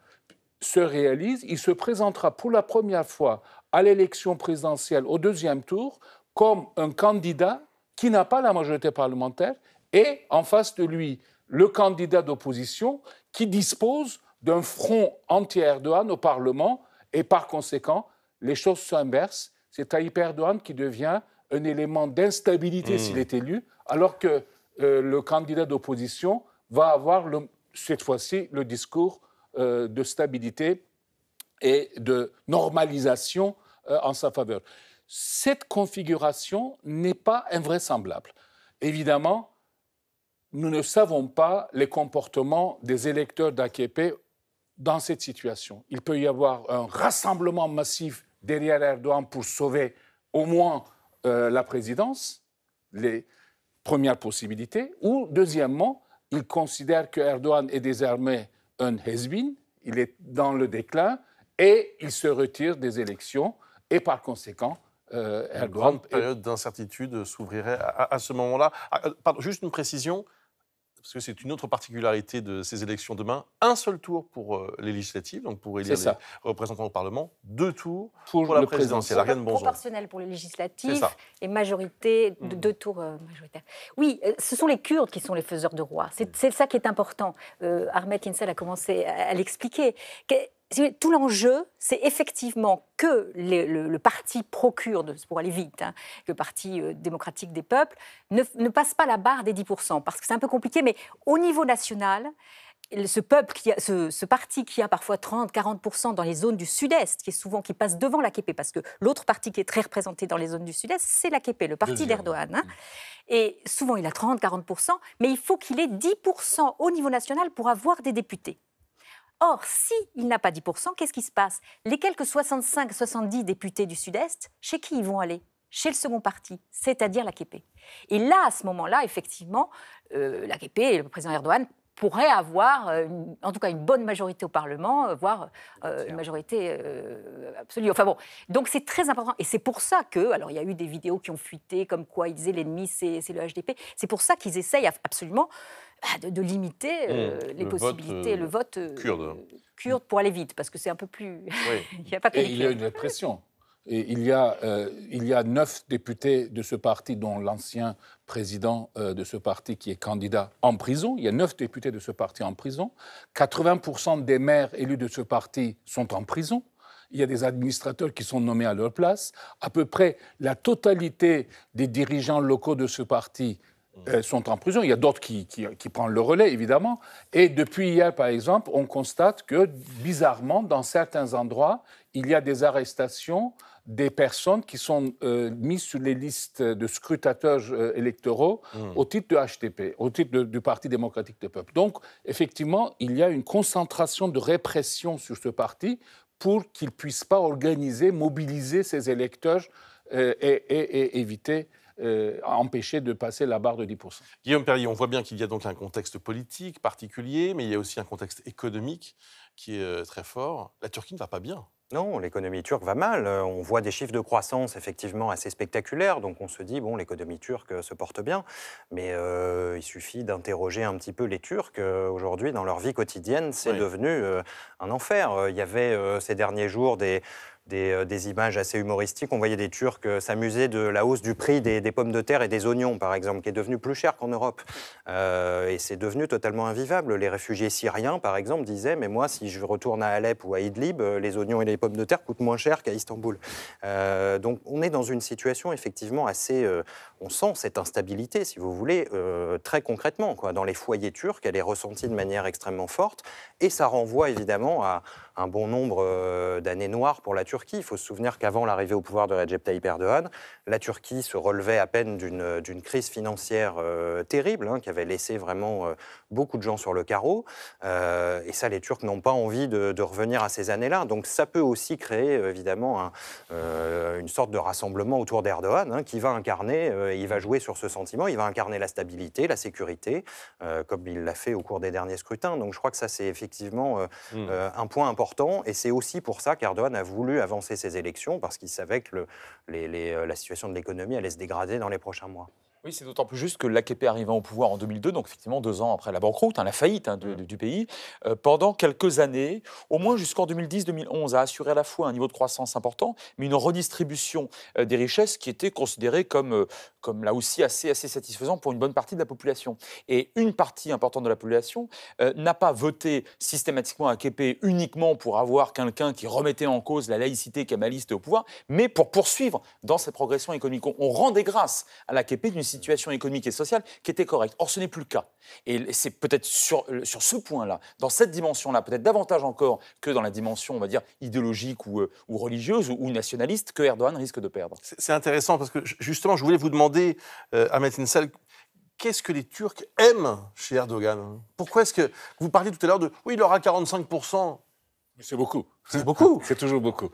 se réalise, il se présentera pour la première fois à l'élection présidentielle au deuxième tour comme un candidat qui n'a pas la majorité parlementaire et en face de lui le candidat d'opposition qui dispose d'un front anti-Erdogan au Parlement et par conséquent les choses s'inversent. C'est Tayyip Erdogan qui devient un élément d'instabilité hmm. s'il est élu, alors que euh, le candidat d'opposition va avoir cette fois-ci le discours euh, de stabilité et de normalisation euh, en sa faveur. Cette configuration n'est pas invraisemblable. Évidemment, nous ne savons pas les comportements des électeurs d'AKP dans cette situation. Il peut y avoir un rassemblement massif derrière Erdogan pour sauver au moins euh, la présidence, les premières possibilités, ou deuxièmement, il considère que Erdogan est désormais un hasbin, il est dans le déclin, et il se retire des élections et par conséquent, euh, une grande période d'incertitude s'ouvrirait à, ce moment-là. Ah, euh, juste une précision, parce que c'est une autre particularité de ces élections demain. Un seul tour pour euh, les législatives, donc pour élire les représentants au Parlement. Deux tours pour, la présidentielle. Rien proportionnel pour les législatives et majorité, hmm. deux, tours majoritaires. Oui, ce sont les Kurdes qui sont les faiseurs de rois. Hmm. C'est ça qui est important. Ahmed Kinsel a commencé à, à l'expliquer tout l'enjeu, c'est effectivement que le, parti procure, pour aller vite, hein, le parti euh, démocratique des peuples, ne, passe pas la barre des 10%, parce que c'est un peu compliqué, mais au niveau national, ce parti qui a parfois 30-40% dans les zones du Sud-Est, qui est souvent qui passe devant l'AKP, parce que l'autre parti qui est très représenté dans les zones du Sud-Est, c'est l'AKP, le parti d'Erdogan. Hein. Et souvent, il a 30-40%, mais il faut qu'il ait 10% au niveau national pour avoir des députés. Or, s'il il n'a pas 10%, qu'est-ce qui se passe Les quelques 65-70 députés du Sud-Est, chez qui ils vont aller chez le second parti, c'est-à-dire la l'AKP. Et là, à ce moment-là, effectivement, euh, la l'AKP et le président Erdogan pourrait avoir, euh, en tout cas, une bonne majorité au Parlement, euh, voire euh, une majorité absolue. Enfin bon, donc c'est très important. Et c'est pour ça que, alors il y a eu des vidéos qui ont fuité, comme quoi ils disaient l'ennemi, c'est le HDP. C'est pour ça qu'ils essayent absolument bah, de, limiter mmh, les possibilités, le vote kurde. pour aller vite, parce que c'est un peu plus... il y a pas Et il y a une répression il, y a, euh, il y a neuf députés de ce parti, dont l'ancien président euh, de ce parti qui est candidat en prison. Il y a neuf députés de ce parti en prison. 80% des maires élus de ce parti sont en prison. Il y a des administrateurs qui sont nommés à leur place. À peu près la totalité des dirigeants locaux de ce parti euh, sont en prison. Il y a d'autres qui, qui, qui, prennent le relais, évidemment. Et depuis hier, par exemple, on constate que, bizarrement, dans certains endroits, il y a des arrestations des personnes qui sont euh, mises sur les listes de scrutateurs euh, électoraux hmm. au titre de HTP, au titre du Parti démocratique des peuple. Donc, effectivement, il y a une concentration de répression sur ce parti pour qu'il ne puisse pas organiser, mobiliser ses électeurs euh, et, éviter empêcher de passer la barre de 10%. Guillaume perry on voit bien qu'il y a donc un contexte politique particulier, mais il y a aussi un contexte économique qui est très fort. La Turquie ne va pas bien. Non, l'économie turque va mal. Euh, on voit des chiffres de croissance effectivement assez spectaculaires, donc on se dit, bon, l'économie turque euh, se porte bien, mais euh, il suffit d'interroger un petit peu les Turcs. Aujourd'hui, dans leur vie quotidienne, c'est devenu un enfer. Il y avait ces derniers jours des euh, des, images assez humoristiques. On voyait des Turcs euh, s'amuser de la hausse du prix des, pommes de terre et des oignons, par exemple, qui est devenu plus cher qu'en Europe. Euh, et c'est devenu totalement invivable. Les réfugiés syriens, par exemple, disaient Mais moi, si je retourne à Alep ou à Idlib, les oignons et les pommes de terre coûtent moins cher qu'à Istanbul. donc on est dans une situation effectivement assez. on sent cette instabilité, si vous voulez, très concrètement. Dans les foyers turcs, elle est ressentie de manière extrêmement forte. Et ça renvoie évidemment à un bon nombre euh, d'années noires pour la Turquie. Il faut se souvenir qu'avant l'arrivée au pouvoir de Recep Tayyip Erdogan, la Turquie se relevait à peine d'une euh, crise financière euh, terrible, hein, qui avait laissé vraiment beaucoup de gens sur le carreau. et ça, les Turcs n'ont pas envie de, revenir à ces années-là. Donc ça peut aussi créer, évidemment, une sorte de rassemblement autour d'Erdogan, hein, qui va incarner, et il va jouer sur ce sentiment, il va incarner la stabilité, la sécurité, comme il l'a fait au cours des derniers scrutins. Donc je crois que ça, c'est effectivement hmm. un point important et c'est aussi pour ça qu'Erdogan a voulu avancer ses élections, parce qu'il savait que euh, la situation de l'économie allait se dégrader dans les prochains mois. Oui, c'est d'autant plus juste que l'AKP arrivant au pouvoir en 2002, donc effectivement deux ans après la banqueroute, hein, la faillite hein, mm. du pays, euh, pendant quelques années, au moins jusqu'en 2010-2011, a assuré à la fois un niveau de croissance important, mais une redistribution euh, des richesses qui était considérée comme, euh, comme là aussi assez, assez satisfaisant pour une bonne partie de la population. Et une partie importante de la population n'a pas voté systématiquement AKP uniquement pour avoir quelqu'un qui remettait en cause la laïcité camaliste au pouvoir, mais pour poursuivre dans cette progression économique. On, rendait grâce à l'AKP d'une situation économique et sociale qui était correcte. Or, ce n'est plus le cas. Et c'est peut-être sur, euh, sur ce point-là, dans cette dimension-là, peut-être davantage encore que dans la dimension, on va dire, idéologique ou, euh, religieuse ou, nationaliste, que Erdogan risque de perdre. C'est intéressant parce que justement, je voulais vous demander, euh, Ahmet Insal, qu'est-ce que les Turcs aiment chez Erdogan Pourquoi est-ce que vous parliez tout à l'heure de oui, il aura 45 C'est beaucoup. C'est beaucoup. c'est toujours beaucoup.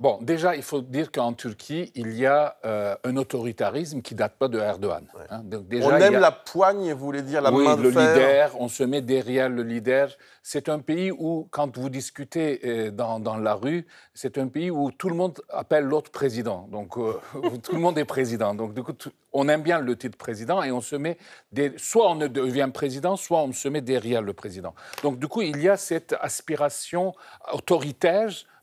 Bon, déjà, il faut dire qu'en Turquie, il y a euh, un autoritarisme qui date pas de Erdogan. Hein. Donc, déjà, on aime la poigne, vous voulez dire la main de le leader, on se met derrière le leader. C'est un pays où, quand vous discutez euh, dans, dans, la rue, c'est un pays où tout le monde appelle l'autre président. Donc, euh, tout le monde est président. Donc, du coup, on aime bien le titre président et on se met... Des... Soit on devient président, soit on se met derrière le président. Donc, du coup, il y a cette aspiration autoritaire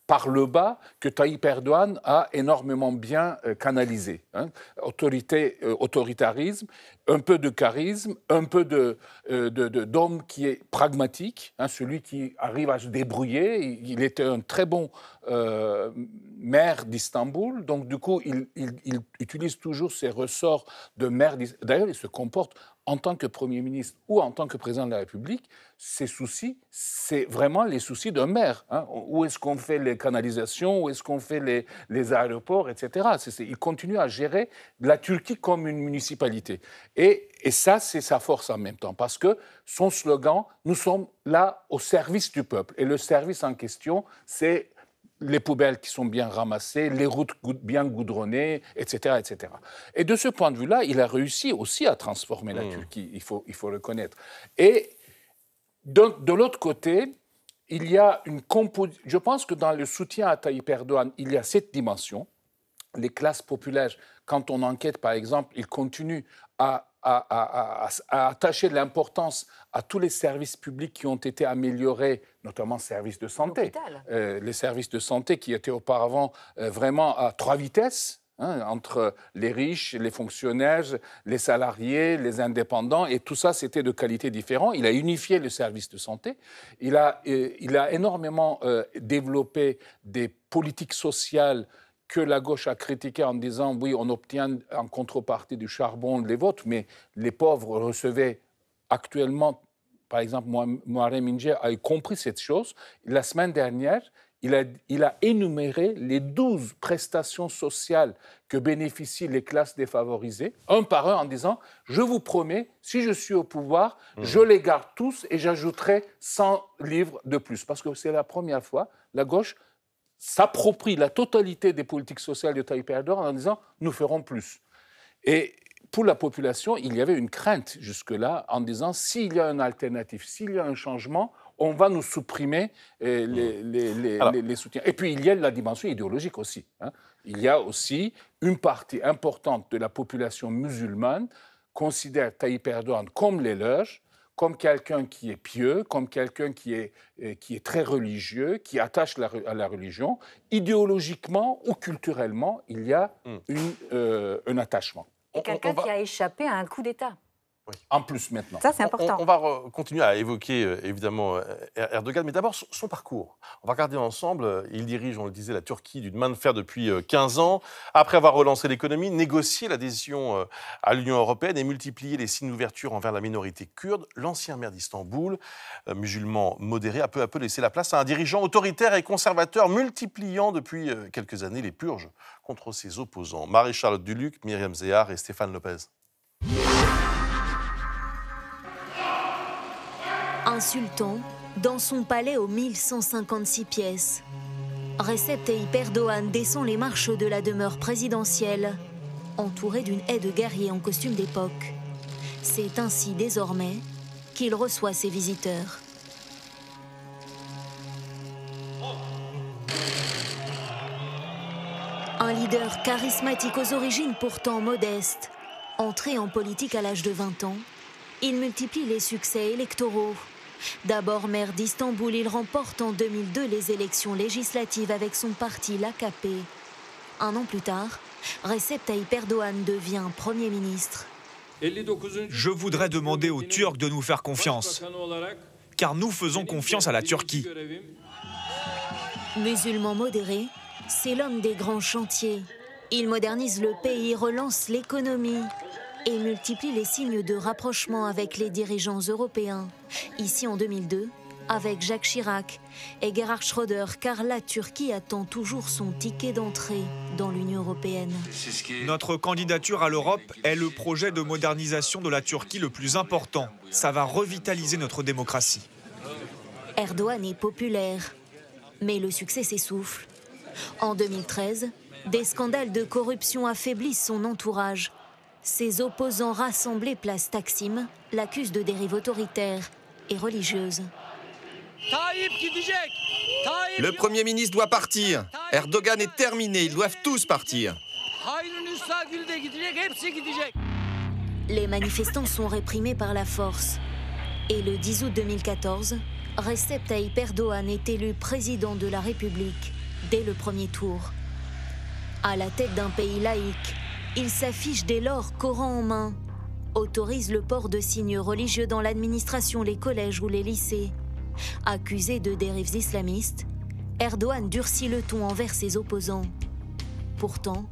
par le bas que Tayyip Erdogan a énormément bien euh, canalisé. Hein. Autorité, euh, autoritarisme un peu de charisme, un peu de, euh, d'homme qui est pragmatique, hein, celui qui arrive à se débrouiller. Il, était un très bon euh, maire d'Istanbul, donc du coup, il, utilise toujours ses ressorts de maire D'ailleurs, il se comporte en tant que Premier ministre ou en tant que Président de la République. Ses soucis, c'est vraiment les soucis d'un maire. Hein. Où est-ce qu'on fait les canalisations, où est-ce qu'on fait les, aéroports, etc. il continue à gérer la Turquie comme une municipalité. Et, ça, c'est sa force en même temps, parce que son slogan, nous sommes là au service du peuple. Et le service en question, c'est les poubelles qui sont bien ramassées, les routes bien goudronnées, etc., etc. Et de ce point de vue-là, il a réussi aussi à transformer la mmh. Turquie, il faut, il faut le connaître. Et de, de l'autre côté, il y a une composition. Je pense que dans le soutien à Tayyip Erdogan, il y a cette dimension. Les classes populaires, quand on enquête par exemple, ils continuent à, attaché attacher de l'importance à tous les services publics qui ont été améliorés, notamment services de santé. Euh, les services de santé qui étaient auparavant euh, vraiment à trois vitesses. Hein, entre les riches, les fonctionnaires, les salariés, les indépendants, et tout ça, c'était de qualité différente. Il a unifié le service de santé, il a, euh, il a énormément développé des politiques sociales que la gauche a critiqué en disant oui, on obtient en contrepartie du charbon les votes, mais les pauvres recevaient actuellement, par exemple, Mohamed Inge a compris cette chose. La semaine dernière, il a, énuméré les 12 prestations sociales que bénéficient les classes défavorisées, un par un, en disant Je vous promets, si je suis au pouvoir, mmh. je les garde tous et j'ajouterai 100 livres de plus. Parce que c'est la première fois, la gauche s'approprie la totalité des politiques sociales de Tayyip Erdogan en disant nous ferons plus. Et pour la population, il y avait une crainte jusque-là en disant s'il y a un alternatif, s'il y a un changement, on va nous supprimer euh, mmh. les, soutiens. Et puis il y a la dimension idéologique aussi. Hein. Il y a aussi une partie importante de la population musulmane considère Tayyip Erdogan comme les leurs comme quelqu'un qui est pieux, comme quelqu'un qui est, euh, qui est très religieux, qui attache à la religion, idéologiquement ou culturellement, il y a hmm. euh, un attachement. Et quelqu'un qui a échappé à un coup d'État. En plus maintenant. Ça, c'est important. On, on va continuer à évoquer euh, évidemment euh, er-, Erdogan, mais d'abord son parcours. On va regarder ensemble. Euh, il dirige, on le disait, la Turquie d'une main de fer depuis 15 ans. Après avoir relancé l'économie, négocié l'adhésion à l'Union européenne et multiplié les signes d'ouverture envers la minorité kurde, l'ancien maire d'Istanbul, musulman modéré, a peu à peu laissé la place à un dirigeant autoritaire et conservateur, multipliant depuis quelques années les purges contre ses opposants. Marie-Charlotte Duluc, Myriam Zéhar et Stéphane Lopez. sultan, dans son palais aux 1156 pièces. Recep Tayyip Erdogan descend les marches de la demeure présidentielle, entouré d'une haie de guerriers en costume d'époque. C'est ainsi désormais qu'il reçoit ses visiteurs. Un leader charismatique aux origines pourtant modestes, entré en politique à l'âge de 20 ans, il multiplie les succès électoraux D'abord maire d'Istanbul, il remporte en 2002 les élections législatives avec son parti, l'AKP. Un an plus tard, Recep Tayyip Erdogan devient Premier ministre. Je voudrais demander aux Turcs de nous faire confiance, car nous faisons confiance à la Turquie. Musulman modéré, c'est l'homme des grands chantiers. Il modernise le pays, relance l'économie et multiplie les signes de rapprochement avec les dirigeants européens. Ici en 2002, avec Jacques Chirac et Gerhard Schröder, car la Turquie attend toujours son ticket d'entrée dans l'Union européenne. Notre candidature à l'Europe est le projet de modernisation de la Turquie le plus important. Ça va revitaliser notre démocratie. Erdogan est populaire, mais le succès s'essouffle. En 2013, des scandales de corruption affaiblissent son entourage. Ses opposants rassemblés place Taksim l'accusent de dérive autoritaire et religieuse. Le Premier ministre doit partir. Erdogan est terminé. Ils doivent tous partir. Les manifestants sont réprimés par la force. Et le 10 août 2014, Recep Tayyip Erdogan est élu président de la République dès le premier tour. À la tête d'un pays laïque, il s'affiche dès lors Coran en main, autorise le port de signes religieux dans l'administration, les collèges ou les lycées. Accusé de dérives islamistes, Erdogan durcit le ton envers ses opposants. Pourtant,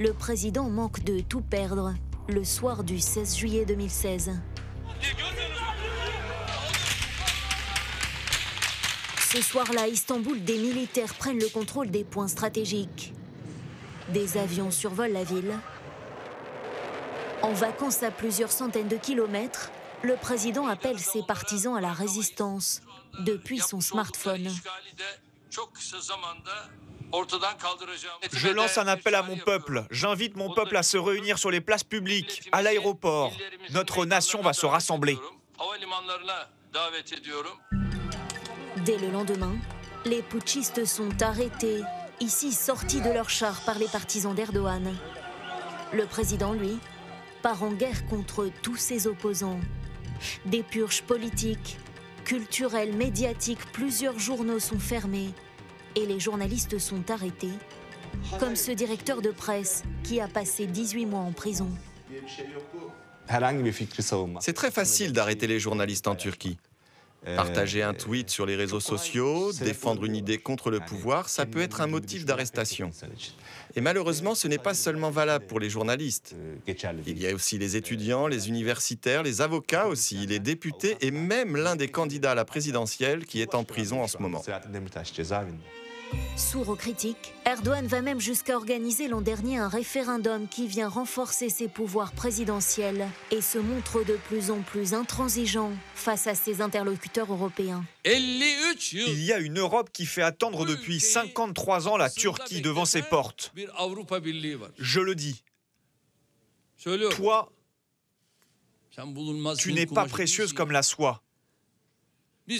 le président manque de tout perdre le soir du 16 juillet 2016. Ce soir-là, à Istanbul, des militaires prennent le contrôle des points stratégiques. Des avions survolent la ville en vacances à plusieurs centaines de kilomètres, le président appelle ses partisans à la résistance depuis son smartphone. Je lance un appel à mon peuple. J'invite mon peuple à se réunir sur les places publiques, à l'aéroport. Notre nation va se rassembler. Dès le lendemain, les putschistes sont arrêtés, ici sortis de leur char par les partisans d'Erdogan. Le président, lui, part en guerre contre tous ses opposants. Des purges politiques, culturelles, médiatiques, plusieurs journaux sont fermés et les journalistes sont arrêtés, comme ce directeur de presse qui a passé 18 mois en prison. C'est très facile d'arrêter les journalistes en Turquie. Euh, Partager un tweet sur les réseaux sociaux, défendre une idée contre le pouvoir, ça peut être un motif d'arrestation. Et malheureusement, ce n'est pas seulement valable pour les journalistes. Il y a aussi les étudiants, les universitaires, les avocats aussi, les députés et même l'un des candidats à la présidentielle qui est en prison en ce moment. Sourd aux critiques, Erdogan va même jusqu'à organiser l'an dernier un référendum qui vient renforcer ses pouvoirs présidentiels et se montre de plus en plus intransigeant face à ses interlocuteurs européens. Il y a une Europe qui fait attendre depuis 53 ans la Turquie devant ses portes. Je le dis. Toi, tu n'es pas précieuse comme la soie. Nous,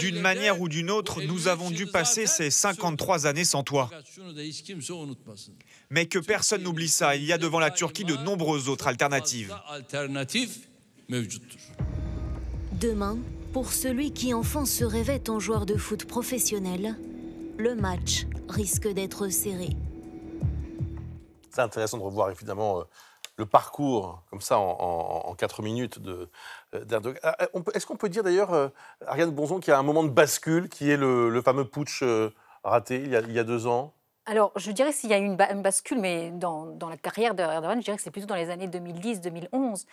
d'une manière ou d'une autre, nous avons dû passer ces 53 années sans toi. Mais que personne n'oublie ça, il y a devant la Turquie de nombreuses autres alternatives. Demain, pour celui qui enfant se rêvait en joueur de foot professionnel, le match risque d'être serré. C'est intéressant de revoir évidemment euh, le parcours, comme ça, en, quatre minutes de, euh, ah, euh, Est-ce qu'on peut dire d'ailleurs, euh, Ariane Bonzon, qu'il y a un moment de bascule qui est le, fameux putsch raté il y, a, deux ans alors, je dirais s'il y a eu une, bascule, mais dans, la carrière d'Erdogan, je dirais que c'est plutôt dans les années 2010-2011.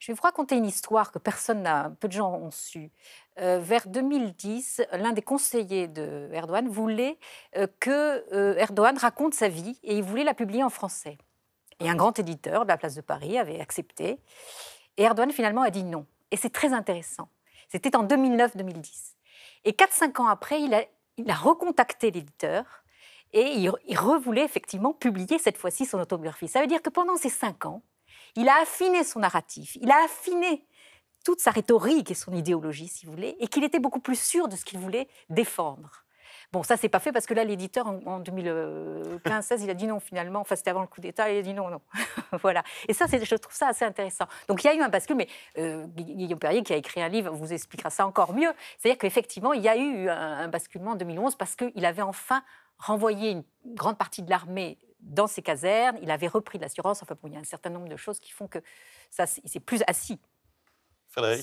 Je vais vous raconter une histoire que personne peu de gens ont su. vers 2010, l'un des conseillers de voulait que Erdogan raconte sa vie et il voulait la publier en français. Et un grand éditeur de la place de Paris avait accepté. Et Erdogan finalement a dit non. Et c'est très intéressant. C'était en 2009-2010. Et 4-5 ans après, il a, recontacté l'éditeur et il, il revoulait effectivement publier cette fois-ci son autobiographie. Ça veut dire que pendant ces 5 ans, il a affiné son narratif, il a affiné toute sa rhétorique et son idéologie, si vous voulez, et qu'il était beaucoup plus sûr de ce qu'il voulait défendre. Bon, ça, c'est pas fait parce que là, l'éditeur, en, 2015-16, il a dit non, finalement. Enfin, c'était avant le coup d'État, il a dit non, non. voilà. Et ça, je trouve ça assez intéressant. Donc, il y a eu un basculement. mais euh, Guillaume Perrier, qui a écrit un livre, vous expliquera ça encore mieux. C'est-à-dire qu'effectivement, il y a eu un, basculement en 2011 parce qu'il avait enfin renvoyé une grande partie de l'armée dans ses casernes, il avait repris l'assurance, enfin bon, il y a un certain nombre de choses qui font que ça, il s'est plus assis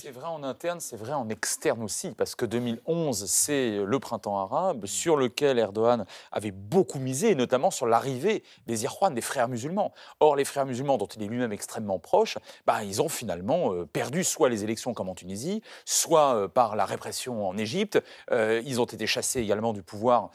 c'est vrai en interne, c'est vrai en externe aussi, parce que 2011, c'est le printemps arabe mm. sur lequel Erdogan avait beaucoup misé, notamment sur l'arrivée des Irwan, des frères musulmans. Or, les frères musulmans, dont il est lui-même extrêmement proche, bah, ils ont finalement euh, perdu soit les élections comme en Tunisie, soit euh, par la répression en Égypte. Euh, ils ont été chassés également du pouvoir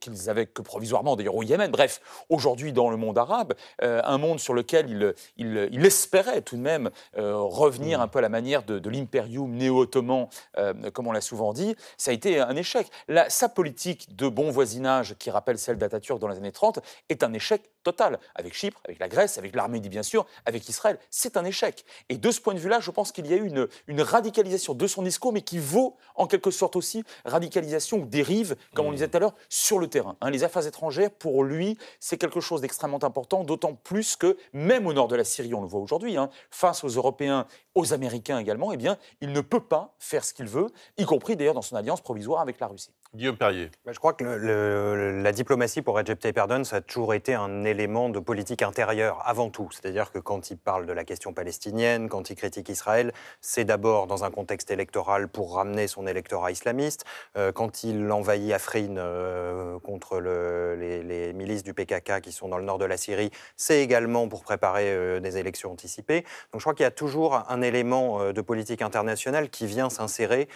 qu'ils avaient que provisoirement, d'ailleurs au Yémen. Bref, aujourd'hui, dans le monde arabe, un monde sur lequel il, il, il espérait tout de même revenir un peu à la manière de, de l'impérium néo-ottoman, euh, comme on l'a souvent dit, ça a été un échec. sa politique de bon voisinage, qui rappelle celle d'Atatürk dans les années 30, est un échec Total avec Chypre, avec la Grèce, avec l'Arménie bien sûr, avec Israël. C'est un échec. Et de ce point de vue-là, je pense qu'il y a eu une, radicalisation de son discours, mais qui vaut en quelque sorte aussi radicalisation ou dérive, comme on mm. disait tout à l'heure, sur le terrain. Hein, les affaires étrangères, pour lui, c'est quelque chose d'extrêmement important, d'autant plus que même au nord de la Syrie, on le voit aujourd'hui, hein, face aux Européens, aux Américains également, eh bien, il ne peut pas faire ce qu'il veut, y compris d'ailleurs dans son alliance provisoire avec la Russie. Guillaume Perrier. Bah, je crois que la diplomatie pour Recep Tayyip Erdogan, ça a toujours été un élément de politique intérieure avant tout. C'est-à-dire que quand il parle de la question palestinienne, quand il critique Israël, c'est d'abord dans un contexte électoral pour ramener son électorat islamiste. Euh, quand il envahit Afrin euh, contre les, milices du PKK qui sont dans le nord de la Syrie, c'est également pour préparer euh, des élections anticipées. Donc je crois qu'il y a toujours un élément de politique internationale qui vient s'insérer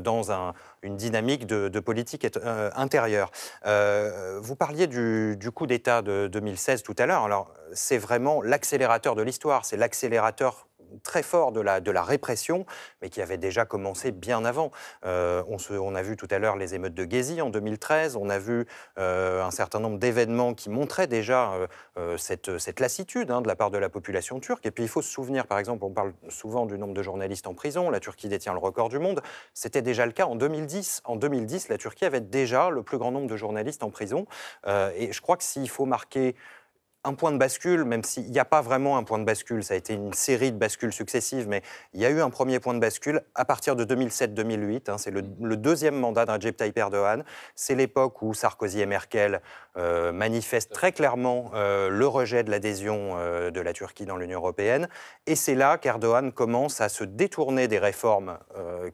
dans une dynamique de, politique intérieure. vous parliez du, coup d'État de 2016 tout à l'heure. Alors, c'est vraiment l'accélérateur de l'histoire, c'est l'accélérateur très fort de la, de la répression, mais qui avait déjà commencé bien avant. Euh, on, a vu tout à l'heure les émeutes de Gezi en 2013, on a vu euh, un certain nombre d'événements qui montraient déjà euh, cette, lassitude hein, de la part de la population turque. Et puis il faut se souvenir, par exemple, on parle souvent du nombre de journalistes en prison, la Turquie détient le record du monde, c'était déjà le cas en 2010. En 2010, la Turquie avait déjà le plus grand nombre de journalistes en prison. et je crois que s'il faut marquer un point de bascule, même s'il n'y a pas vraiment un point de bascule, ça a été une série de bascules successives, mais il y a eu un premier point de bascule à partir de 2007-2008. Hein, c'est le, deuxième mandat d'un Recep Tayyip Erdogan. C'est l'époque où Sarkozy et Merkel euh, manifestent très clairement euh, le rejet de l'adhésion euh, de la Turquie dans l'Union européenne. Et c'est là qu'Erdogan commence à se détourner des réformes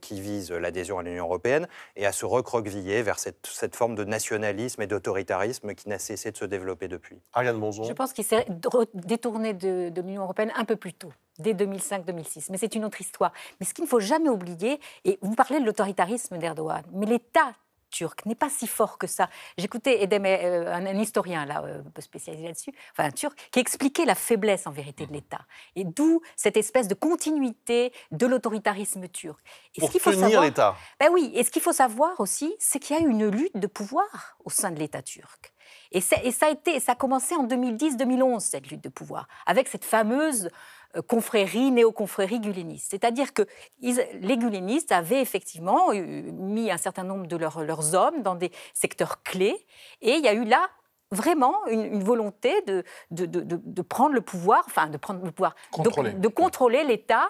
qui visent l'adhésion à l'Union européenne et à se recroqueviller vers cette, forme de nationalisme et d'autoritarisme qui n'a cessé de se développer depuis. Ariane Monzon je pense qu'il s'est détourné de, l'Union européenne un peu plus tôt dès 2005-2006. Mais c'est une autre histoire. Mais ce qu'il ne faut jamais oublier, et vous parlez de l'autoritarisme d'Erdogan, mais l'État turc n'est pas si fort que ça. J'écoutais Edem, euh, un, historien là, euh, spécialisé là-dessus, enfin un turc, qui expliquait la faiblesse en vérité de l'État. Et d'où cette espèce de continuité de l'autoritarisme turc. Pour faut tenir l'État. Ben oui, et ce qu'il faut savoir aussi, c'est qu'il y a une lutte de pouvoir au sein de l'État turc. Et, ça a été, ça a commencé en 2010-2011 cette lutte de pouvoir, avec cette fameuse euh, confrérie, néo-confrérie guléniste. C'est-à-dire que les gulénistes avaient effectivement euh, mis un certain nombre de leurs, hommes dans des secteurs clés, et il y a eu là vraiment une, volonté de de, prendre le pouvoir, enfin de prendre le pouvoir, contrôler. de, contrôler l'État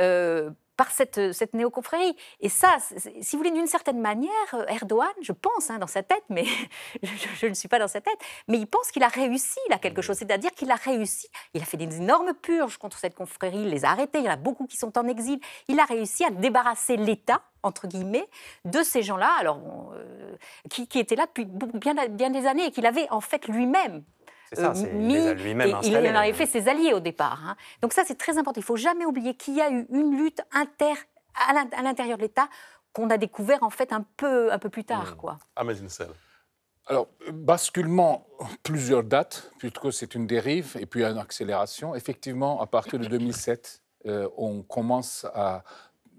euh, par cette, euh, cette confrérie Et ça, si vous voulez, d'une certaine manière, euh, Erdogan, je pense, hein, dans sa tête, mais je, ne suis pas dans sa tête, mais il pense qu'il a réussi il a quelque chose, c'est-à-dire qu'il a réussi, il a fait des énormes purges contre cette confrérie, il les a arrêtés, il y en a beaucoup qui sont en exil, il a réussi à débarrasser l'État entre guillemets, de ces gens-là, alors euh, qui, qui, étaient là depuis bien des années et qu'il avait en fait lui-même ça, euh, c'est, Il, lui-même et il en avait fait ses alliés au départ. Hein. Donc ça, c'est très important. Il ne faut jamais oublier qu'il y a eu une lutte inter à l'intérieur de l'État qu'on a découvert en fait un peu, un peu plus tard. Hmm. Quoi. alors, basculement, plusieurs dates, plutôt c'est une dérive et puis une accélération. Effectivement, à partir de 2007, euh, on commence à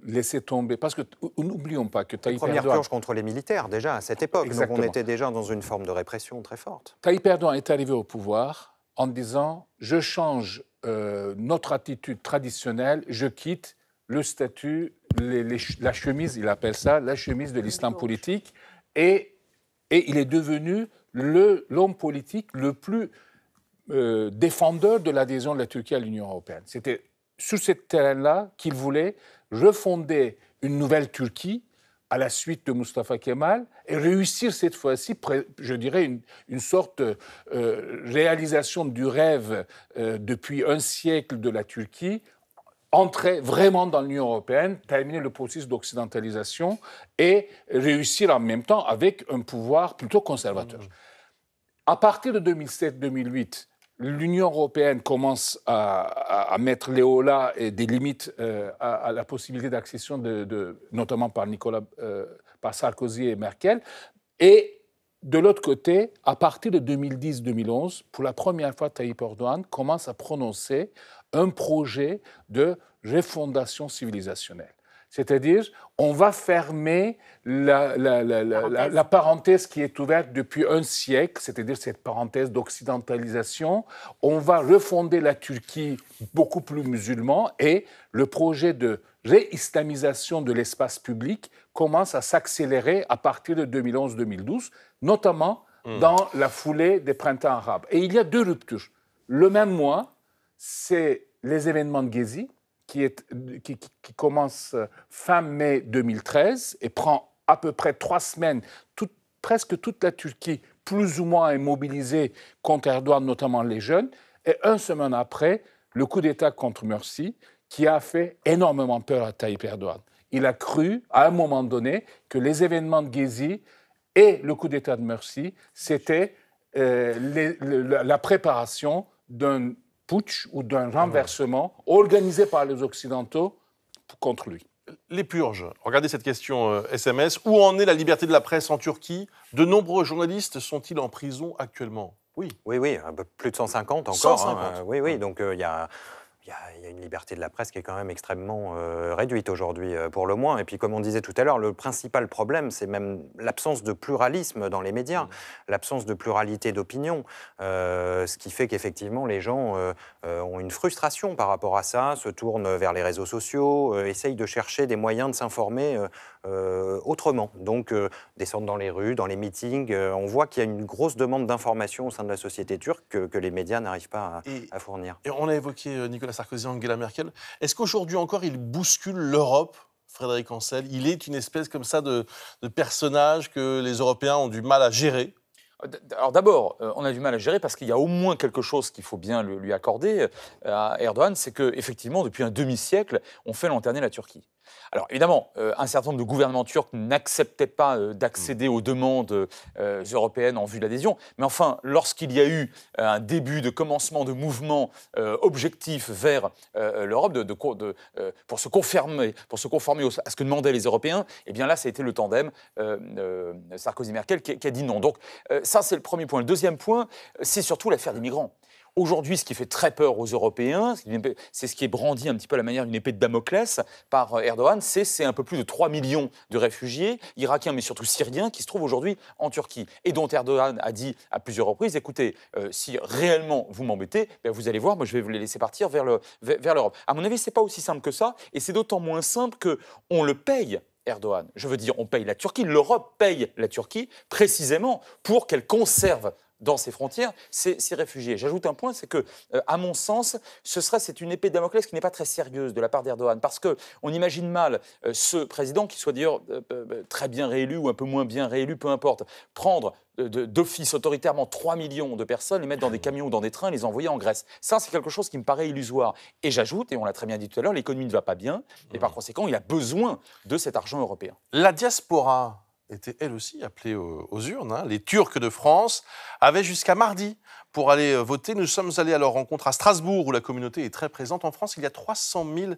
laisser tomber. Parce que n'oublions pas que Tayyip Erdogan. Première purge contre les militaires, déjà, à cette époque. Exactement. on était déjà dans une forme de répression très forte. Tayyip Erdogan est arrivé au pouvoir en disant je change euh, notre attitude traditionnelle, je quitte le statut, la chemise, il appelle ça, la chemise de l'islam politique, et, il est devenu l'homme politique le plus euh, défendeur de l'adhésion de la Turquie à l'Union européenne. C'était sur ce terrain-là qu'il voulait refonder une nouvelle Turquie à la suite de Mustafa Kemal et réussir cette fois-ci, je dirais, une, sorte de euh, réalisation du rêve euh, depuis un siècle de la Turquie, entrer vraiment dans l'Union européenne, terminer le processus d'occidentalisation et réussir en même temps avec un pouvoir plutôt conservateur. Mmh. À partir de 2007-2008, l'Union européenne commence à, mettre les hauts et des limites euh, à, la possibilité d'accession, notamment par, Nicolas, euh, par Sarkozy et Merkel. Et de l'autre côté, à partir de 2010-2011, pour la première fois, Tayyip Erdogan commence à prononcer un projet de refondation civilisationnelle. C'est-à-dire, on va fermer la, parenthèse. qui est ouverte depuis un siècle, c'est-à-dire cette parenthèse d'occidentalisation. On va refonder la Turquie beaucoup plus musulmane et le projet de réislamisation de l'espace public commence à s'accélérer à partir de 2011-2012, notamment hmm. dans la foulée des printemps arabes. Et il y a deux ruptures. Le même mois, c'est les événements de Gezi, qui, est, qui, commence euh, fin mai 2013 et prend à peu près trois semaines. presque toute la Turquie, plus ou moins, est mobilisée contre Erdogan, notamment les jeunes. Et une semaine après, le coup d'État contre Merci, qui a fait énormément peur à Tayyip Erdogan. Il a cru, à un moment donné, que les événements de Gezi et le coup d'État de Mursi, c'était euh, la préparation d'un ou d'un ah renversement organisé par les Occidentaux contre lui. Les purges. Regardez cette question SMS. Euh, Où en est la liberté de la presse en Turquie De nombreux journalistes sont-ils en prison actuellement Oui. Oui, oui, plus de 150 encore. Hein. Oui, oui, donc euh, il y a il y, a une liberté de la presse qui est quand même extrêmement euh, réduite aujourd'hui, euh, pour le moins. Et puis, comme on disait tout à l'heure, le principal problème, c'est même l'absence de pluralisme dans les médias, mmh. l'absence de pluralité d'opinion, euh, ce qui fait qu'effectivement, les gens ont une frustration par rapport à ça, se tournent vers les réseaux sociaux, essayent de chercher des moyens de s'informer autrement. Donc, descendre dans les rues, dans les meetings, on voit qu'il y a une grosse demande d'information au sein de la société turque que, les médias n'arrivent pas à, à fournir. Et on a évoqué, Nicolas Sarkozy Sarkozy, Angela Merkel. Est-ce qu'aujourd'hui encore, il bouscule l'Europe Frédéric Ancel, il est une espèce comme ça de, de personnage que les Européens ont du mal à gérer, euh, alors d'abord, euh, on a du mal à gérer parce qu'il y a au moins quelque chose qu'il faut bien lui accorder euh, à Erdogan, c'est qu'effectivement, depuis un demi-siècle, on fait lanterner la Turquie. Alors évidemment, euh, un certain nombre de gouvernements turcs n'acceptaient pas euh, d'accéder mm. aux demandes euh, européennes en vue de l'adhésion, mais enfin, lorsqu'il y a eu un début de commencement de mouvement objectif vers l'Europe pour se conformer, à ce que demandaient les Européens, eh bien là, ça a été le tandem Sarkozy-Merkel qui, a dit non. Donc ça, c'est le premier point. Le deuxième point, c'est surtout l'affaire des migrants. Aujourd'hui, ce qui fait très peur aux Européens, c'est ce qui est brandi un petit peu à la manière d'une épée de Damoclès par euh, Erdogan, c'est un peu plus de 3 millions de réfugiés irakiens, mais surtout syriens, qui se trouvent aujourd'hui en Turquie. Et dont Erdogan a dit à plusieurs reprises, écoutez, euh, si réellement vous m'embêtez, ben, vous allez voir, moi je vais vous les laisser partir vers l'Europe. Le, vers, à mon avis, c'est pas aussi simple que ça, et c'est d'autant moins simple qu'on le paye Erdogan. Je veux dire, on paye la Turquie, l'Europe paye la Turquie précisément pour qu'elle conserve dans ces frontières ces, ces réfugiés. J'ajoute un point, c'est que, euh, à mon sens, ce serait c'est une épée de Damoclès qui n'est pas très sérieuse de la part d'Erdogan, parce que on imagine mal euh, ce président, qui soit d'ailleurs euh, bah, très bien réélu ou un peu moins bien réélu, peu importe, prendre d'office autoritairement 3 millions de personnes, les mettre dans des camions ou dans des trains, et les envoyer en Grèce. Ça, c'est quelque chose qui me paraît illusoire. Et j'ajoute, et on l'a très bien dit tout à l'heure, l'économie ne va pas bien, et par mmh. conséquent, il a besoin de cet argent européen. La diaspora était elle aussi appelée euh, aux urnes. Hein. Les Turcs de France avaient jusqu'à mardi pour aller euh, voter. Nous sommes allés à leur rencontre à Strasbourg, où la communauté est très présente. En France, il y a 300 000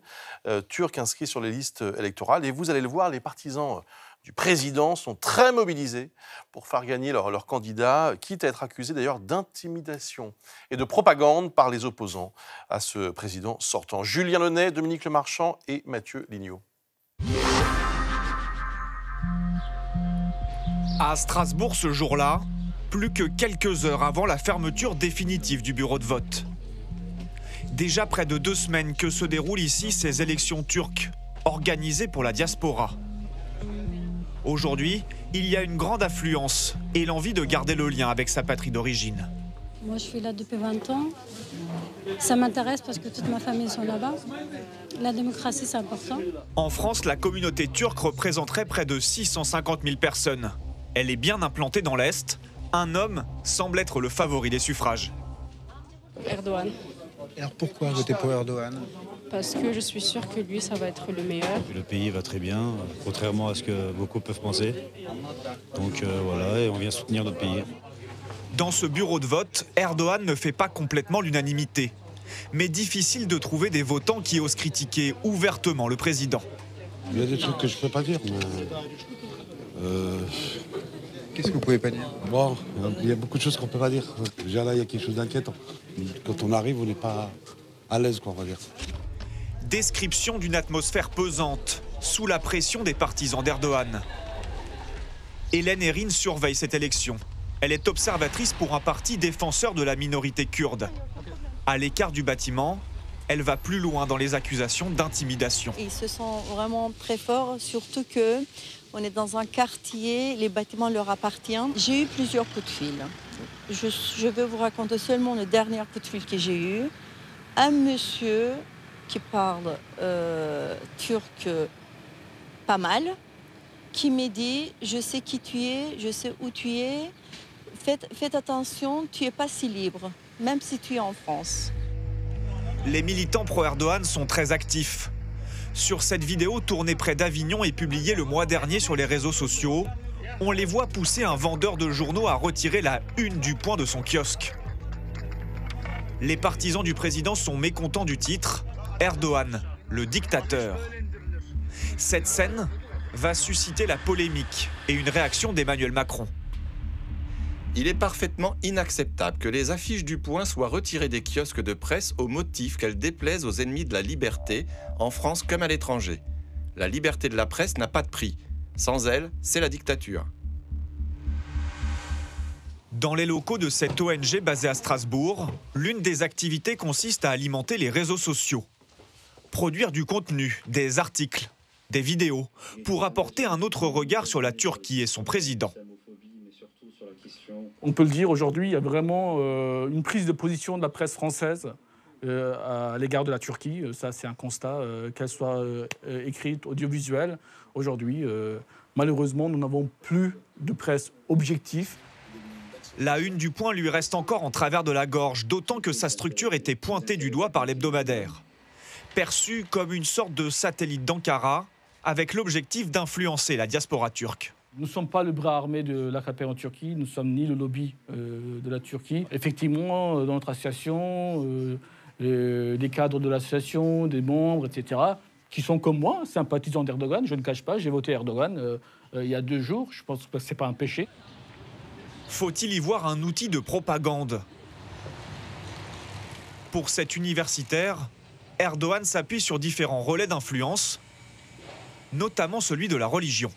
euh, Turcs inscrits sur les listes électorales. Et vous allez le voir, les partisans du président sont très mobilisés pour faire gagner leur, candidat, quitte à être accusés d'ailleurs d'intimidation et de propagande par les opposants à ce président sortant. Julien Lenay, Dominique Lemarchand et Mathieu Lignot. À Strasbourg ce jour-là, plus que quelques heures avant la fermeture définitive du bureau de vote. Déjà près de deux semaines que se déroulent ici ces élections turques, organisées pour la diaspora. Aujourd'hui, il y a une grande affluence et l'envie de garder le lien avec sa patrie d'origine. Moi, je suis là depuis 20 ans. Ça m'intéresse parce que toute ma famille est là-bas. La démocratie, c'est important. En France, la communauté turque représenterait près de 650 000 personnes. Elle est bien implantée dans l'Est. Un homme semble être le favori des suffrages. Erdogan. alors pourquoi voter pour Erdogan Parce que je suis sûr que lui, ça va être le meilleur. Le pays va très bien, contrairement à ce que beaucoup peuvent penser. Donc euh, voilà, et on vient soutenir notre pays. Dans ce bureau de vote, Erdogan ne fait pas complètement l'unanimité. Mais difficile de trouver des votants qui osent critiquer ouvertement le président. Il y a des trucs que je ne peux pas dire, euh, Qu'est-ce que vous pouvez pas dire Bon, il y a beaucoup de choses qu'on ne peut pas dire. Déjà là, il y a quelque chose d'inquiétant. Quand on arrive, on n'est pas à l'aise, quoi, on va dire. Description d'une atmosphère pesante, sous la pression des partisans d'Erdogan. Hélène Erin surveille cette élection. Elle est observatrice pour un parti défenseur de la minorité kurde. À l'écart du bâtiment, elle va plus loin dans les accusations d'intimidation. Ils se sentent vraiment très forts, surtout que on est dans un quartier, les bâtiments leur appartiennent. J'ai eu plusieurs coups de fil. Je, vais vous raconter seulement le dernier coup de fil que j'ai eu. Un monsieur qui parle euh, turc euh, pas mal, qui m'a dit Je sais qui tu es, je sais où tu es. Faites, faites attention, tu n'es pas si libre, même si tu es en France. Les militants pro-Erdogan sont très actifs. Sur cette vidéo tournée près d'Avignon et publiée le mois dernier sur les réseaux sociaux, on les voit pousser un vendeur de journaux à retirer la une du point de son kiosque. Les partisans du président sont mécontents du titre Erdogan, le dictateur. Cette scène va susciter la polémique et une réaction d'Emmanuel Macron. Il est parfaitement inacceptable que les affiches du point soient retirées des kiosques de presse au motif qu'elles déplaisent aux ennemis de la liberté, en France comme à l'étranger. La liberté de la presse n'a pas de prix. Sans elle, c'est la dictature. Dans les locaux de cette ONG basée à Strasbourg, l'une des activités consiste à alimenter les réseaux sociaux. Produire du contenu, des articles, des vidéos, pour apporter un autre regard sur la Turquie et son président on peut le dire, aujourd'hui, il y a vraiment euh, une prise de position de la presse française euh, à l'égard de la Turquie. Euh, ça, c'est un constat, qu'elle soit écrite, audiovisuelle. Aujourd'hui, malheureusement, nous n'avons plus de presse objective. La une du point lui reste encore en travers de la gorge, d'autant que sa structure était pointée du doigt par l'hebdomadaire. Perçue comme une sorte de satellite d'Ankara, avec l'objectif d'influencer la diaspora turque. Nous ne sommes pas le bras armé de l'AKP en Turquie, nous ne sommes ni le lobby euh, de la Turquie. Effectivement, euh, dans notre association, euh, les, cadres de l'association, des membres, etc., qui sont comme moi, sympathisants d'Erdogan, je ne cache pas, j'ai voté Erdogan il y a deux jours, je pense que ce n'est pas un péché. Faut-il y voir un outil de propagande Pour cet universitaire, Erdogan s'appuie sur différents relais d'influence, notamment celui de la religion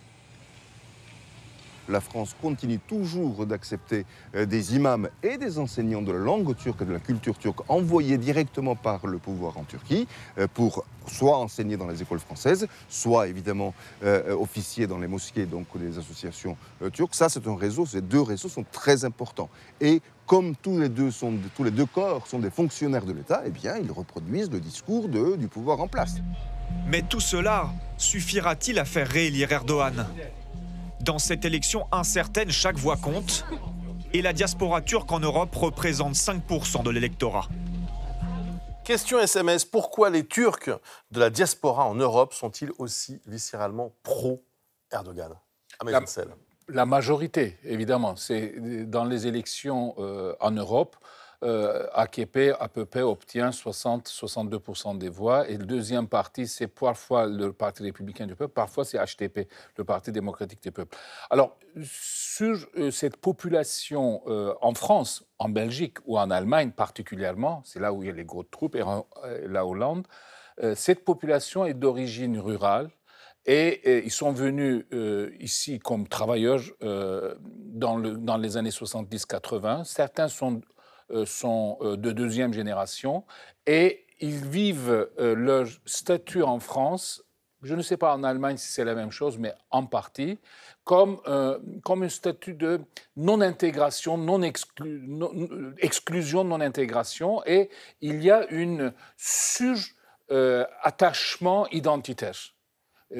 la France continue toujours d'accepter euh, des imams et des enseignants de la langue turque et de la culture turque envoyés directement par le pouvoir en Turquie euh, pour soit enseigner dans les écoles françaises, soit évidemment euh, officier dans les mosquées, donc les associations turques. Ça, c'est un réseau, ces deux réseaux sont très importants. Et comme tous les deux, sont, tous les deux corps sont des fonctionnaires de l'État, eh bien, ils reproduisent le discours de, du pouvoir en place. Mais tout cela suffira-t-il à faire réélire Erdogan dans cette élection incertaine, chaque voix compte. Et la diaspora turque en Europe représente 5% de l'électorat. Question SMS, pourquoi les Turcs de la diaspora en Europe sont-ils aussi viscéralement pro-Erdogan la, majorité, évidemment. C'est dans les élections euh, en Europe, euh, AKP à peu près obtient 60-62% des voix. Et le deuxième parti, c'est parfois le Parti républicain du peuple, parfois c'est HTP, le Parti démocratique des peuples. Alors, sur euh, cette population euh, en France, en Belgique ou en Allemagne particulièrement, c'est là où il y a les gros troupes, et la Hollande, cette population est d'origine rurale. Et, ils sont venus ici comme travailleurs dans, dans, les années 70-80. Certains sont euh, sont euh, de deuxième génération et ils vivent euh, leur statut en France je ne sais pas en Allemagne si c'est la même chose, mais en partie, comme, comme un statut de non-intégration, non-exclusion, non, exclusion, non non intégration et il y a une sur-attachement identitaire.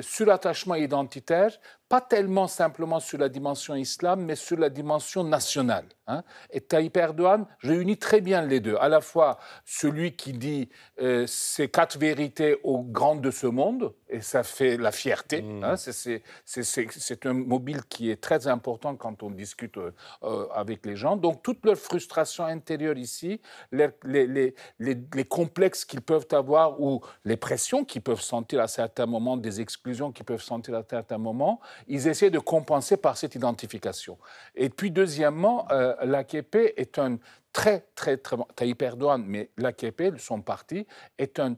Surattachement identitaire pas tellement simplement sur la dimension islam, mais sur la dimension nationale. Hein. Et Tayyip Erdogan unis très bien les deux, à la fois celui qui dit euh, ces quatre vérités aux grandes de ce monde, et ça fait la fierté, mmh. hein, c'est un mobile qui est très important quand on discute euh, euh, avec les gens. Donc toute leur frustration intérieure ici, les complexes qu'ils peuvent avoir ou les pressions qu'ils peuvent sentir à certains moments, des exclusions qu'ils peuvent sentir à certains moments, ils essaient de compenser par cette identification. Et puis, deuxièmement, euh, l'AKP est un très, très, très. Tayyip Erdogan, mais l'AKP, son parti, est un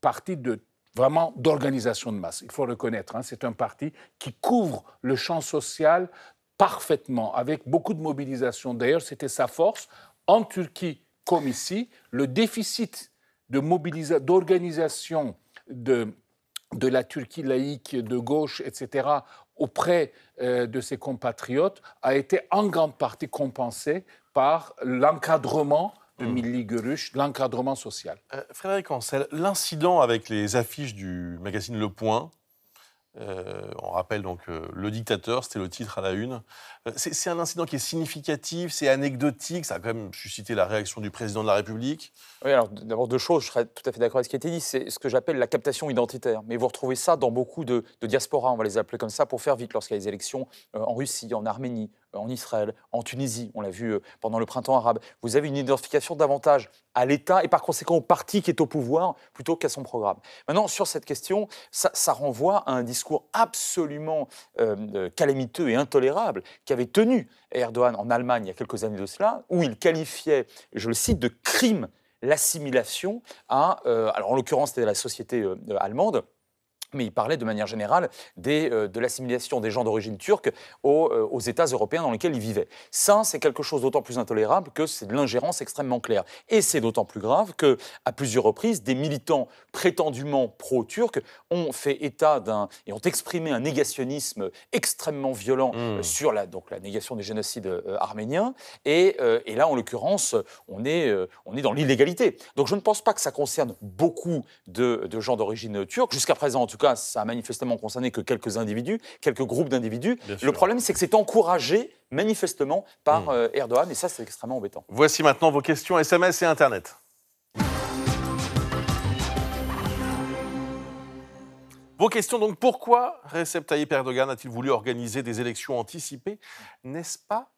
parti de vraiment d'organisation de masse. Il faut le reconnaître, hein, c'est un parti qui couvre le champ social parfaitement, avec beaucoup de mobilisation. D'ailleurs, c'était sa force. En Turquie, comme ici, le déficit d'organisation de, de, de la Turquie laïque, de gauche, etc., auprès euh, de ses compatriotes a été en grande partie compensé par l'encadrement de hmm. Milly l'encadrement social. Euh, Frédéric Ancel, l'incident avec les affiches du magazine Le Point, euh, on rappelle donc euh, Le dictateur, c'était le titre à la une. Euh, c'est un incident qui est significatif, c'est anecdotique, ça a quand même suscité la réaction du président de la République. Oui, alors d'abord deux choses, je serais tout à fait d'accord avec ce qui a été dit, c'est ce que j'appelle la captation identitaire. Mais vous retrouvez ça dans beaucoup de, de diasporas, on va les appeler comme ça, pour faire vite lorsqu'il y a des élections en Russie, en Arménie, en Israël, en Tunisie, on l'a vu euh, pendant le printemps arabe. Vous avez une identification davantage à l'État et par conséquent au parti qui est au pouvoir plutôt qu'à son programme. Maintenant, sur cette question, ça, renvoie à un discours absolument euh, euh, calamiteux et intolérable qu'avait tenu Erdogan en Allemagne il y a quelques années de cela, où il qualifiait, je le cite, de crime l'assimilation à, alors en l'occurrence c'était la société allemande, mais il parlait de manière générale des, euh, de l'assimilation des gens d'origine turque aux, euh, aux, États européens dans lesquels ils vivaient. Ça, c'est quelque chose d'autant plus intolérable que c'est de l'ingérence extrêmement claire. Et c'est d'autant plus grave que, à plusieurs reprises, des militants prétendument pro-turcs ont fait état d'un et ont exprimé un négationnisme extrêmement violent hmm. sur la, donc, la négation des génocides arménien euh, arméniens. Et, et, là, en l'occurrence, on est, on est dans l'illégalité. Donc je ne pense pas que ça concerne beaucoup de, de gens d'origine turque, jusqu'à présent en tout tout cas, ça a manifestement concerné que quelques individus, quelques groupes d'individus. Le problème, c'est que c'est encouragé manifestement par hmm. euh, Erdogan, et ça, c'est extrêmement embêtant. Voici maintenant vos questions SMS et Internet. Vos questions donc, pourquoi Recep Tayyip Erdogan a-t-il voulu organiser des élections anticipées N'est-ce pas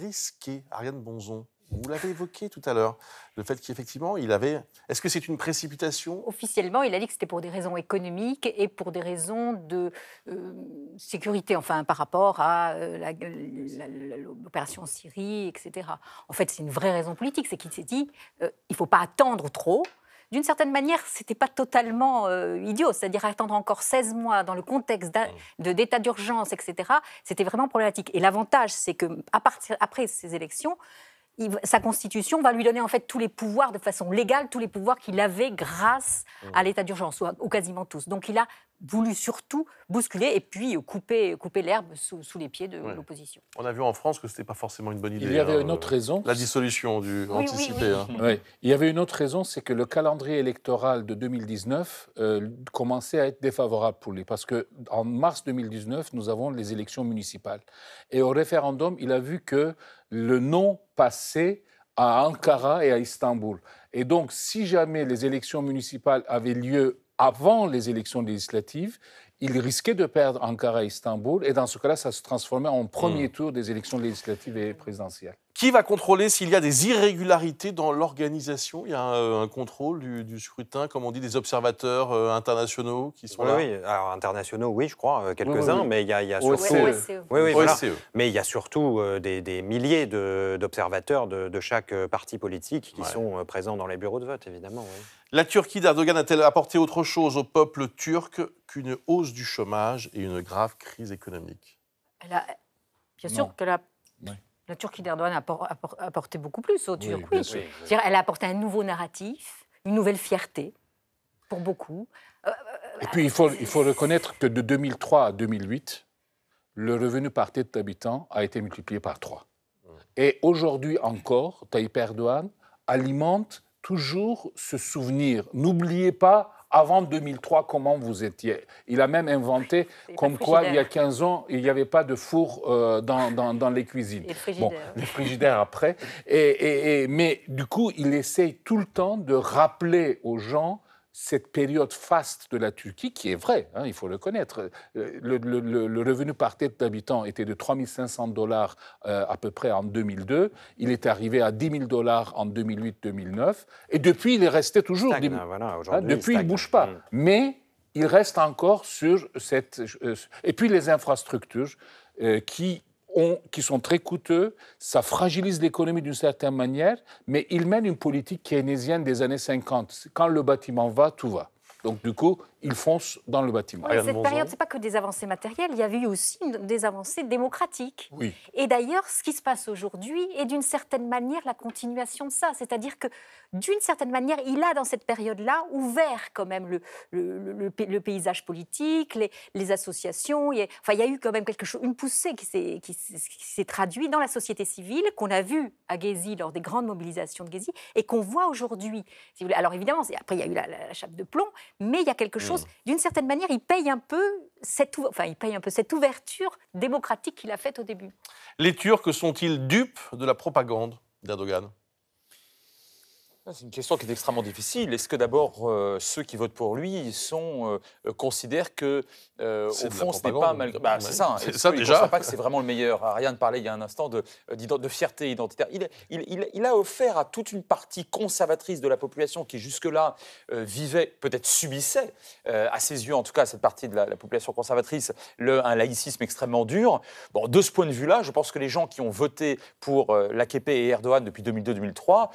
risqué Ariane Bonzon vous l'avez évoqué tout à l'heure, le fait qu'effectivement, il avait. Est-ce que c'est une précipitation Officiellement, il a dit que c'était pour des raisons économiques et pour des raisons de euh, sécurité, enfin, par rapport à euh, l'opération en Syrie, etc. En fait, c'est une vraie raison politique, c'est qu'il s'est dit euh, il ne faut pas attendre trop. D'une certaine manière, ce n'était pas totalement idiot, c'est-à-dire attendre encore 16 mois dans le contexte d'état d'urgence, etc., c'était vraiment problématique. Et l'avantage, c'est que à partir, après ces élections, sa constitution va lui donner en fait tous les pouvoirs de façon légale, tous les pouvoirs qu'il avait grâce mmh. à l'état d'urgence, ou, quasiment tous. Donc il a voulu surtout bousculer et puis couper, couper l'herbe sous, sous, les pieds de l'opposition. On a vu en France que ce n'était pas forcément une bonne idée. Il y avait hein, une autre raison. La dissolution du anticipé. Oui, hein. Il y avait une autre raison, c'est que le calendrier électoral de 2019 euh, commençait à être défavorable pour lui. Parce qu'en mars 2019, nous avons les élections municipales. Et au référendum, il a vu que le non passait à Ankara et à Istanbul. Et donc, si jamais les élections municipales avaient lieu avant les élections législatives, il risquait de perdre Ankara à Istanbul, et dans ce cas-là, ça se transformait en premier hmm. tour des élections législatives et présidentielles. Qui va contrôler s'il y a des irrégularités dans l'organisation Il y a un, euh, contrôle du, scrutin, comme on dit, des observateurs euh, internationaux qui sont là. Oui, alors internationaux, oui, je crois, euh, quelques-uns, mais il y, a, surtout. Mais il y a surtout des, milliers d'observateurs de, chaque parti politique qui sont présents dans les bureaux de vote, évidemment. La Turquie d'Erdogan a-t-elle apporté autre chose au peuple turc qu'une hausse du chômage et une grave crise économique Bien sûr qu'elle a la Turquie d'Erdogan a apporté beaucoup plus aux Turcs. Elle a apporté un nouveau narratif, une nouvelle fierté pour beaucoup. Euh, euh, Et puis il faut, il faut euh, reconnaître que de 2003 à 2008, le revenu par tête d'habitant a été multiplié par trois. Mm. Et aujourd'hui encore, Tayyip Erdogan alimente toujours ce souvenir. N'oubliez pas avant 2003, comment vous étiez. Il a même inventé comme quoi, il y a 15 ans, il n'y avait pas de four euh, dans, les cuisines. Bon, les frigidaires après. mais du coup, il essaye tout le temps de rappeler aux gens cette période faste de la Turquie, qui est vraie, hein, il faut le connaître. Euh, le, revenu par tête d'habitant était de 3 500 dollars euh, à peu près en 2002. Il est arrivé à 10 000 dollars en 2008-2009. Et depuis, il est resté toujours. Hein, depuis, il ne bouge pas. Mm. Mais il reste encore sur cette. Euh, et puis les infrastructures qui qui sont très coûteux, ça fragilise l'économie d'une certaine manière, mais ils mènent une politique keynésienne des années 50. Quand le bâtiment va, tout va. Donc du coup, il foncent dans le bâtiment. cette période, ce n'est pas que des avancées matérielles, il y avait eu aussi des avancées démocratiques. Oui. Et d'ailleurs, ce qui se passe aujourd'hui est d'une certaine manière la continuation de ça. C'est-à-dire que, d'une certaine manière, il a, dans cette période-là, ouvert quand même le, le, le, paysage politique, les, associations. Il y a, enfin, il y a eu quand même quelque chose, une poussée qui s'est, traduite dans la société civile, qu'on a vue à Gezi lors des grandes mobilisations de Gezi, et qu'on voit aujourd'hui. alors évidemment, après, il y a eu la, la chape de plomb, mais il y a quelque mm. chose d'une certaine manière, il paye il paye un peu cette ouverture démocratique qu'il a faite au début. Les Turcs sont-ils dupes de la propagande d'Erdogan ah, c'est une question qui est extrêmement difficile. Est-ce que d'abord euh, ceux qui votent pour lui sont, euh, euh, considèrent que, au fond, ce n'est pas malgré. Bah, c'est ça. Hein. C'est ça déjà. Je ne pas que c'est vraiment le meilleur. Ah, rien de parlait il y a un instant de, de fierté identitaire. Il, il, a offert à toute une partie conservatrice de la population qui jusque-là vivait, peut-être subissait, à ses yeux en tout cas, cette partie de la, population conservatrice, le, un laïcisme extrêmement dur. Bon, de ce point de vue-là, je pense que les gens qui ont voté pour l'AKP et Erdogan depuis 2002-2003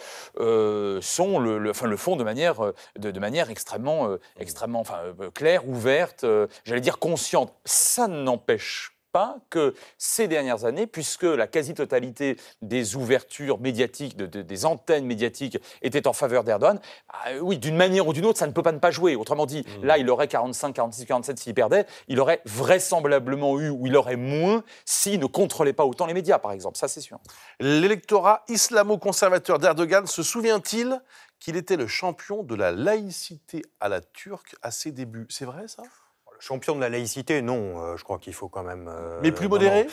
sont le, le, enfin, le font de manière, euh, manière extrêmement, euh, mmh. extrêmement euh, claire, ouverte, j'allais dire consciente. Ça n'empêche pas que ces dernières années, puisque la quasi-totalité des ouvertures médiatiques, des antennes médiatiques étaient en faveur d'Erdogan, ah, oui, d'une manière ou d'une autre, ça ne peut pas ne pas jouer. Autrement dit, mmh. là, il aurait 45, 46, 47 s'il perdait, il aurait vraisemblablement eu, ou il aurait moins, s'il ne contrôlait pas autant les médias, par exemple. Ça, c'est sûr. L'électorat islamo-conservateur d'Erdogan se souvient-il qu'il était le champion de la laïcité à la turque à ses débuts. C'est vrai ça champion de la laïcité, non, euh, je crois qu'il faut quand même. Euh, Mais plus modéré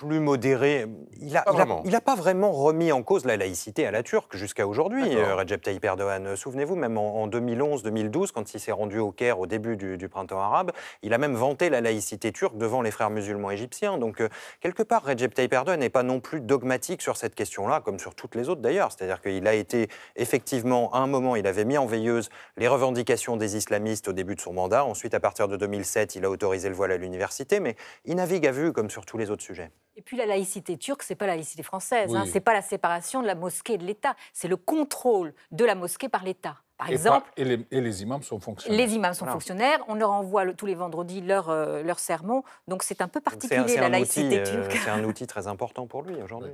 plus modéré. Il n'a pas, vraiment remis en cause la laïcité à la turque jusqu'à aujourd'hui, euh, Recep Tayyip Erdogan. Euh, souvenez-vous, même en, 2011-2012, quand il s'est rendu au Caire au début du, printemps arabe, il a même vanté la laïcité turque devant les frères musulmans égyptiens. Donc, euh, quelque part, Recep Tayyip Erdogan n'est pas non plus dogmatique sur cette question-là, comme sur toutes les autres d'ailleurs. C'est-à-dire qu'il a été, effectivement, à un moment, il avait mis en veilleuse les revendications des islamistes au début de son mandat. Ensuite, à partir de 2007, il a autorisé le voile à l'université, mais il navigue à vue comme sur tous les autres sujets. Et puis la laïcité turque, c'est pas la laïcité française, ce hein, c'est pas la séparation de la mosquée et de l'État, c'est le contrôle de la mosquée par l'État. Par exemple, et, les, imams sont fonctionnaires. Les imams sont fonctionnaires. On leur envoie tous les vendredis euh, leur, sermon. Donc c'est un peu particulier la laïcité euh, turque. c'est un outil très important pour lui aujourd'hui.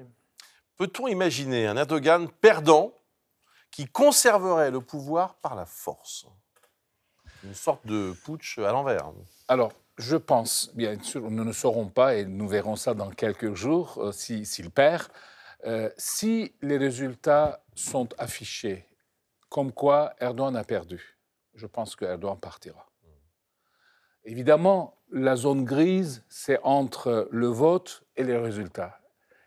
Peut-on imaginer un Erdogan perdant qui conserverait le pouvoir par la force Une sorte de putsch à l'envers. Alors, je pense, bien sûr, nous ne saurons pas et nous verrons ça dans quelques jours euh, s'il perd. Euh, si les résultats sont affichés comme quoi Erdogan a perdu, je pense que Erdogan partira. Évidemment, la zone grise, c'est entre le vote et les résultats.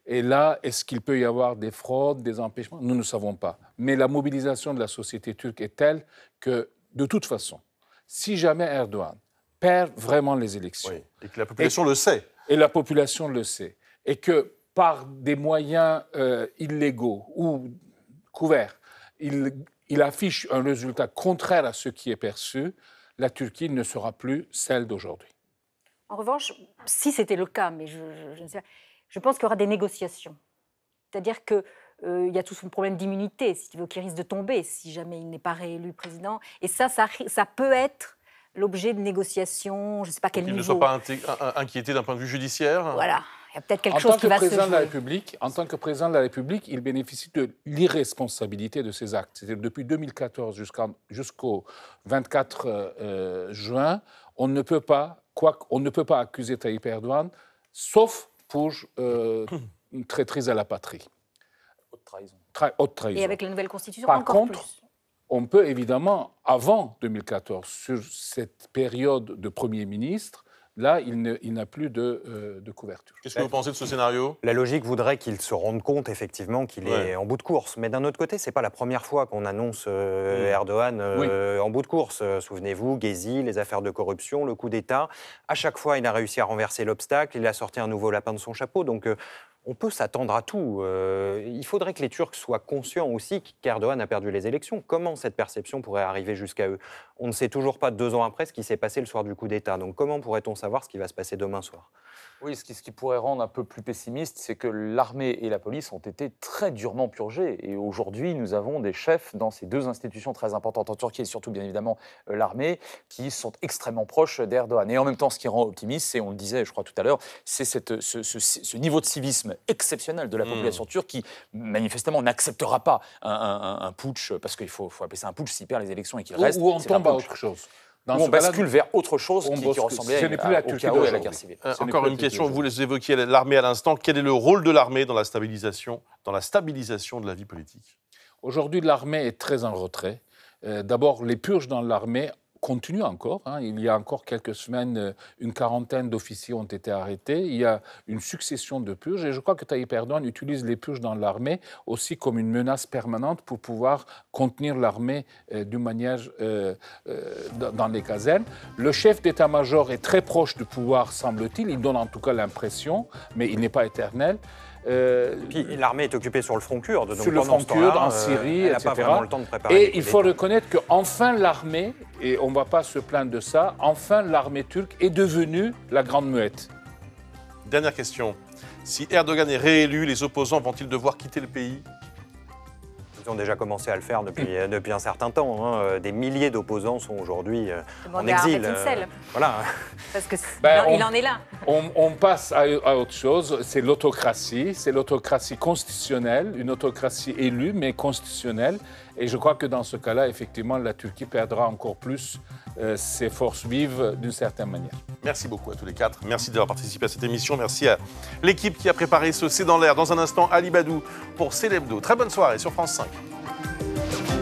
Et là, est-ce qu'il peut y avoir des fraudes, des empêchements Nous ne savons pas. Mais la mobilisation de la société turque est telle que, de toute façon, si jamais Erdogan perd vraiment les élections. Et que la population le sait. Et la population le sait. Et que par des moyens euh, illégaux ou couverts, il, il affiche un résultat contraire à ce qui est perçu, la Turquie ne sera plus celle d'aujourd'hui. En revanche, si c'était le cas, mais je, je, ne sais je pense qu'il y aura des négociations. C'est-à-dire que euh, il y a tout son problème d'immunité, si tu veux, qui risque de tomber si jamais il n'est pas réélu président. Et ça, ça peut être l'objet de négociations, je ne sais pas quel niveau. ne soit pas inquiété d'un point de vue judiciaire Voilà. Il y a peut-être quelque en chose qui que va président se de la République, En tant que président de la République, il bénéficie de l'irresponsabilité de ses actes. cest depuis 2014 jusqu'au 24 euh, euh, juin, on ne peut pas, quoi, on ne peut pas accuser Tayyip Erdogan, sauf pour euh, une traîtrise à la patrie. Haute trahison. Et avec la nouvelle constitution, encore contre, plus on peut évidemment, avant 2014, sur cette période de Premier ministre, là, il, n'a plus euh, de, couverture. Qu'est-ce que vous pensez de ce scénario La logique voudrait qu'il se rende compte, effectivement, qu'il est en bout de course. Mais d'un autre côté, ce n'est pas la première fois qu'on annonce euh, hmm. Erdogan euh, en bout de course. Souvenez-vous, Gezi, les affaires de corruption, le coup d'État. À chaque fois, il a réussi à renverser l'obstacle, il a sorti un nouveau lapin de son chapeau. Donc, on peut s'attendre à tout. Euh, il faudrait que les Turcs soient conscients aussi qu'Erdogan a perdu les élections. Comment cette perception pourrait arriver jusqu'à eux on ne sait toujours pas, deux ans après, ce qui s'est passé le soir du coup d'État. Donc comment pourrait-on savoir ce qui va se passer demain soir Oui, ce qui, ce qui, pourrait rendre un peu plus pessimiste, c'est que l'armée et la police ont été très durement purgées. Et aujourd'hui, nous avons des chefs dans ces deux institutions très importantes en Turquie, et surtout bien évidemment euh, l'armée, qui sont extrêmement proches d'Erdogan. Et en même temps, ce qui rend optimiste, c'est, on le disait, je crois tout à l'heure, c'est ce, niveau de civisme exceptionnel de la mmh. population turque qui, manifestement, n'acceptera pas un, putsch, parce qu'il faut, appeler ça un putsch s'il perd les élections et qu'il reste. Ou autre chose. Dans on bascule vers autre chose qui, qui ressemblait à, au la guerre civile. Euh, encore une question, vous les évoquiez l'armée à l'instant. Quel est le rôle de l'armée dans la stabilisation, dans la stabilisation de la vie politique Aujourd'hui, l'armée est très en retrait. Euh, d'abord, les purges dans l'armée continue encore. Hein. Il y a encore quelques semaines, euh, une quarantaine d'officiers ont été arrêtés. Il y a une succession de purges. Et je crois que Tayyip Erdogan utilise les purges dans l'armée aussi comme une menace permanente pour pouvoir contenir l'armée du euh, d'une euh, dans les casernes. Le chef d'état-major est très proche du pouvoir, semble-t-il. Il donne en tout cas l'impression, mais il n'est pas éternel. Euh, Puis l'armée est occupée sur le front kurde, donc sur le front kurde, en euh, Syrie, etc. temps et il faut reconnaître qu'enfin l'armée, et on ne va pas se plaindre de ça, enfin l'armée turque est devenue la grande muette. Dernière question. Si Erdogan est réélu, les opposants vont-ils devoir quitter le pays ils ont déjà commencé à le faire depuis, hmm. euh, depuis un certain temps. Hein. Euh, des milliers d'opposants sont aujourd'hui euh, en exil. voilà. Parce que ben, il en est là. On, passe à, autre chose. C'est l'autocratie. C'est l'autocratie constitutionnelle, une autocratie élue mais constitutionnelle. Et je crois que dans ce cas-là, effectivement, la Turquie perdra encore plus euh, ses forces vives d'une certaine manière. Merci beaucoup à tous les quatre. Merci d'avoir participé à cette émission. Merci à l'équipe qui a préparé ce C'est dans l'air. Dans un instant, Ali Badou pour Célèbdo. Très bonne soirée sur France 5.